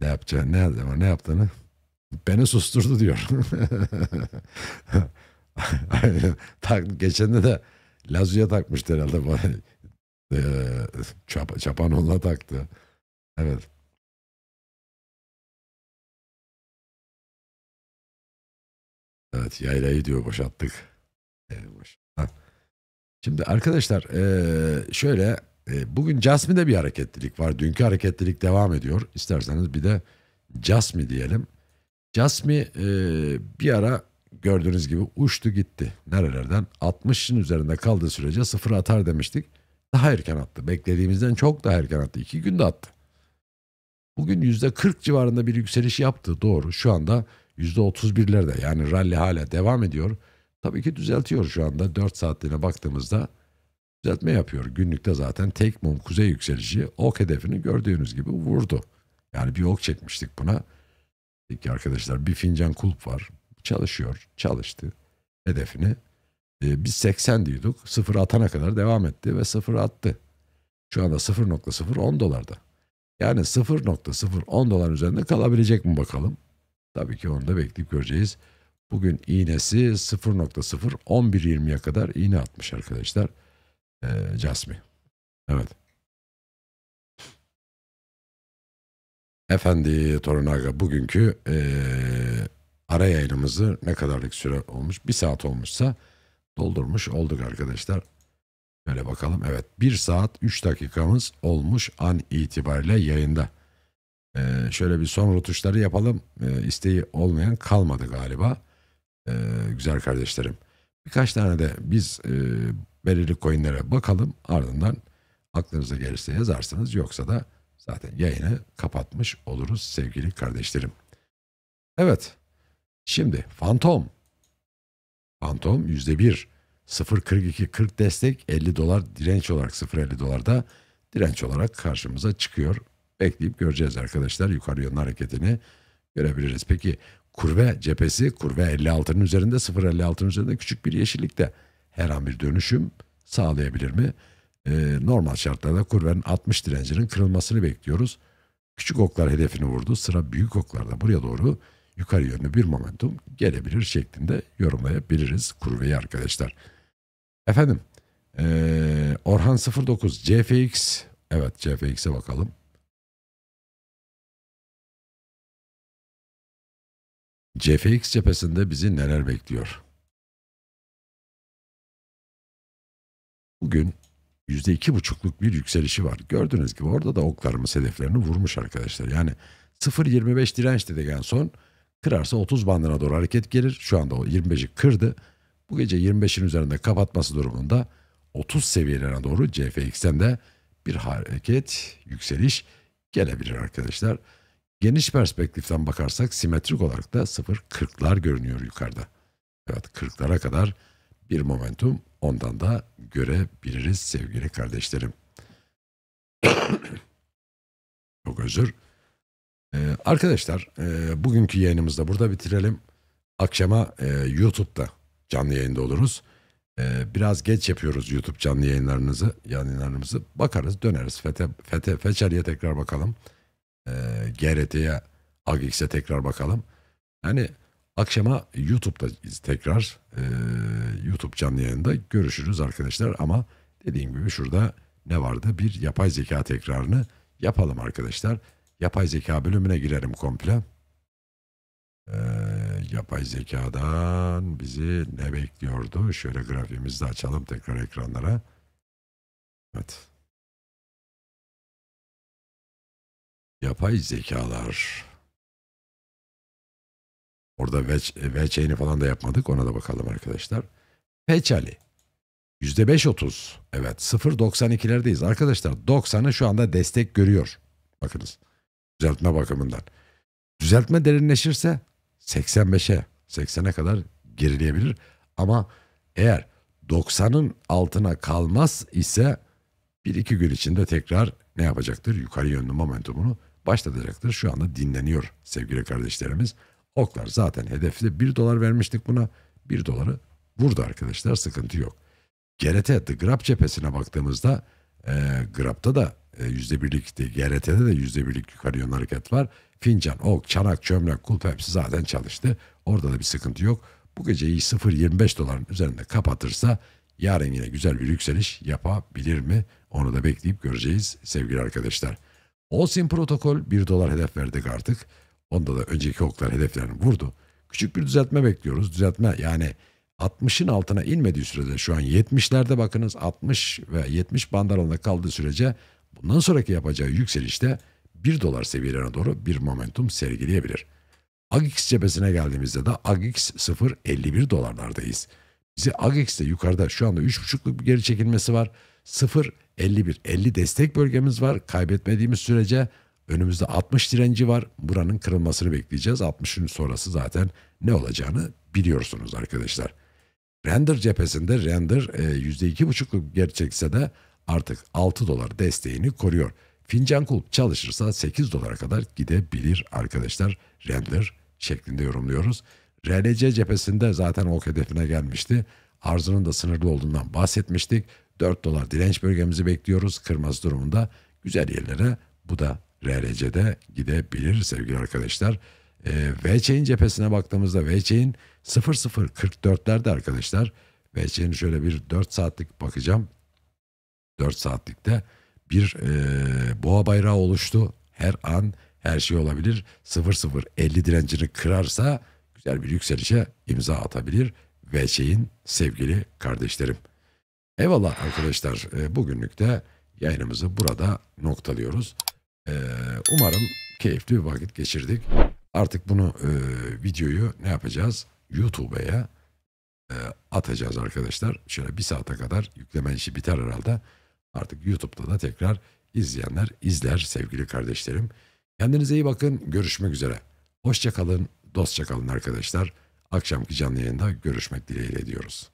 Ne yapacağını ne, zaman, ne yaptığını beni susturdu diyor. Geçen de de Lazio'ya takmıştı herhalde. Çap, Çapanoğlu'na taktı. Evet. Evet yaylayı diyor boşalttık. Şimdi arkadaşlar şöyle bugün Jasmine'de bir hareketlilik var. Dünkü hareketlilik devam ediyor. İsterseniz bir de Jasmine diyelim. Jasmine bir ara gördüğünüz gibi uçtu gitti. Nerelerden? 60'ın üzerinde kaldığı sürece sıfır atar demiştik. Daha erken attı. Beklediğimizden çok daha erken attı. İki günde attı. Bugün %40 civarında bir yükseliş yaptı. Doğru. Şu anda %31'lerde yani rally hala devam ediyor. Tabii ki düzeltiyor şu anda 4 saatliğine baktığımızda düzeltme yapıyor. Günlükte zaten tek mum kuzey yükselişi ok hedefini gördüğünüz gibi vurdu. Yani bir ok çekmiştik buna. Peki arkadaşlar bir fincan kulp var. Çalışıyor. Çalıştı. Hedefini. Ee, biz 80 diyorduk. Sıfır atana kadar devam etti ve sıfır attı. Şu anda 0.010 dolarda. Yani 0.010 dolar üzerinde kalabilecek mi bakalım? Tabii ki onu da bekleyip göreceğiz. Bugün iğnesi 0.0 11.20'ye kadar iğne atmış arkadaşlar. Ee, Jasmine. Evet. Efendi Torunaga bugünkü e, ara yayınımızı ne kadarlık süre olmuş? Bir saat olmuşsa doldurmuş olduk arkadaşlar. Böyle bakalım. Evet 1 saat 3 dakikamız olmuş an itibariyle yayında. Ee, şöyle bir son rotuşları yapalım. Ee, isteği olmayan kalmadı galiba. Ee, güzel kardeşlerim. Birkaç tane de biz e, belirli coinlere bakalım. Ardından aklınıza gelirse yazarsınız. Yoksa da zaten yayını kapatmış oluruz sevgili kardeşlerim. Evet. Şimdi Fantom. Fantom %1. 0.42 40 destek 50 dolar direnç olarak 0.50 dolarda direnç olarak karşımıza çıkıyor Bekleyip göreceğiz arkadaşlar yukarı yönlü hareketini görebiliriz. Peki kurve cephesi kurve 56'nın üzerinde 0.56'nın üzerinde küçük bir yeşillikte her an bir dönüşüm sağlayabilir mi? Ee, normal şartlarda kurvenin 60 direncinin kırılmasını bekliyoruz. Küçük oklar hedefini vurdu. Sıra büyük oklarda buraya doğru yukarı yönlü bir momentum gelebilir şeklinde yorumlayabiliriz kurveyi arkadaşlar. Efendim ee, Orhan 09 CFX evet CFX'e bakalım. CFX cephesinde bizi neler bekliyor? Bugün %2,5'luk bir yükselişi var. Gördüğünüz gibi orada da oklarımız hedeflerini vurmuş arkadaşlar. Yani 0.25 direnç dedik en son. Kırarsa 30 bandına doğru hareket gelir. Şu anda o 25'i kırdı. Bu gece 25'in üzerinde kapatması durumunda 30 seviyelerine doğru CFX'ten de bir hareket, yükseliş gelebilir arkadaşlar. Geniş perspektiften bakarsak simetrik olarak da 0.40'lar görünüyor yukarıda. Evet 40'lara kadar bir momentum ondan da görebiliriz sevgili kardeşlerim. Çok özür. Ee, arkadaşlar e, bugünkü yayınımızda burada bitirelim. Akşama e, YouTube'da canlı yayında oluruz. E, biraz geç yapıyoruz YouTube canlı yayınlarınızı, yayınlarımızı. Bakarız döneriz. Fete, fete, feçeriye tekrar bakalım e, ee, GRT'ye AGX'e tekrar bakalım. Yani akşama YouTube'da tekrar e, YouTube canlı yayında görüşürüz arkadaşlar. Ama dediğim gibi şurada ne vardı? Bir yapay zeka tekrarını yapalım arkadaşlar. Yapay zeka bölümüne girerim komple. Ee, yapay zekadan bizi ne bekliyordu? Şöyle grafiğimizi de açalım tekrar ekranlara. Evet. Yapay zekalar. Orada VC'ni falan da yapmadık. Ona da bakalım arkadaşlar. Peçali. %5.30. Evet 0.92'lerdeyiz. Arkadaşlar 90'ı şu anda destek görüyor. Bakınız. Düzeltme bakımından. Düzeltme derinleşirse 85'e 80'e kadar gerileyebilir. Ama eğer 90'ın altına kalmaz ise 1-2 gün içinde tekrar ne yapacaktır? Yukarı yönlü momentumunu Başlatacaktır. Şu anda dinleniyor sevgili kardeşlerimiz. Oklar zaten hedefli 1 dolar vermiştik buna. 1 doları vurdu arkadaşlar sıkıntı yok. GRT The Grab cephesine baktığımızda e, Grab'da da e, %1'lik GRT'de de %1'lik yukarı yönlü hareket var. Fincan, Ok, Çanak, Çömlek, Kulp hepsi zaten çalıştı. Orada da bir sıkıntı yok. Bu geceyi 0.25 doların üzerinde kapatırsa yarın yine güzel bir yükseliş yapabilir mi? Onu da bekleyip göreceğiz sevgili arkadaşlar. Olsin protokol 1 dolar hedef verdik artık. Onda da önceki oklar hedeflerini vurdu. Küçük bir düzeltme bekliyoruz. Düzeltme yani 60'ın altına inmediği sürede şu an 70'lerde bakınız 60 ve 70 bandarında kaldığı sürece bundan sonraki yapacağı yükselişte 1 dolar seviyelerine doğru bir momentum sergileyebilir. AGX cephesine geldiğimizde de AGX 0.51 dolarlardayız. Bizi AGX'de yukarıda şu anda 3.5'luk bir geri çekilmesi var. 0.51 50 destek bölgemiz var. Kaybetmediğimiz sürece önümüzde 60 direnci var. Buranın kırılmasını bekleyeceğiz. 60'ın sonrası zaten ne olacağını biliyorsunuz arkadaşlar. Render cephesinde render %2,5'luk e, gerçekse de artık 6 dolar desteğini koruyor. Fincan kulp çalışırsa 8 dolara kadar gidebilir arkadaşlar. Render şeklinde yorumluyoruz. RLC cephesinde zaten ok hedefine gelmişti. Arzının da sınırlı olduğundan bahsetmiştik. 4 dolar direnç bölgemizi bekliyoruz. Kırmaz durumunda güzel yerlere bu da RRC'de gidebilir sevgili arkadaşlar. E, ee, VÇ'in cephesine baktığımızda VÇ'in 0044'lerde arkadaşlar. VÇ'nin şöyle bir 4 saatlik bakacağım. 4 saatlikte bir e, boğa bayrağı oluştu. Her an her şey olabilir. 0050 direncini kırarsa güzel bir yükselişe imza atabilir. VÇ'in sevgili kardeşlerim. Eyvallah arkadaşlar. Ee, bugünlük de yayınımızı burada noktalıyoruz. Ee, umarım keyifli bir vakit geçirdik. Artık bunu e, videoyu ne yapacağız? YouTube'a e, atacağız arkadaşlar. Şöyle bir saate kadar yükleme işi biter herhalde. Artık YouTube'da da tekrar izleyenler izler sevgili kardeşlerim. Kendinize iyi bakın. Görüşmek üzere. Hoşçakalın, dostça kalın arkadaşlar. Akşamki canlı yayında görüşmek dileğiyle diyoruz.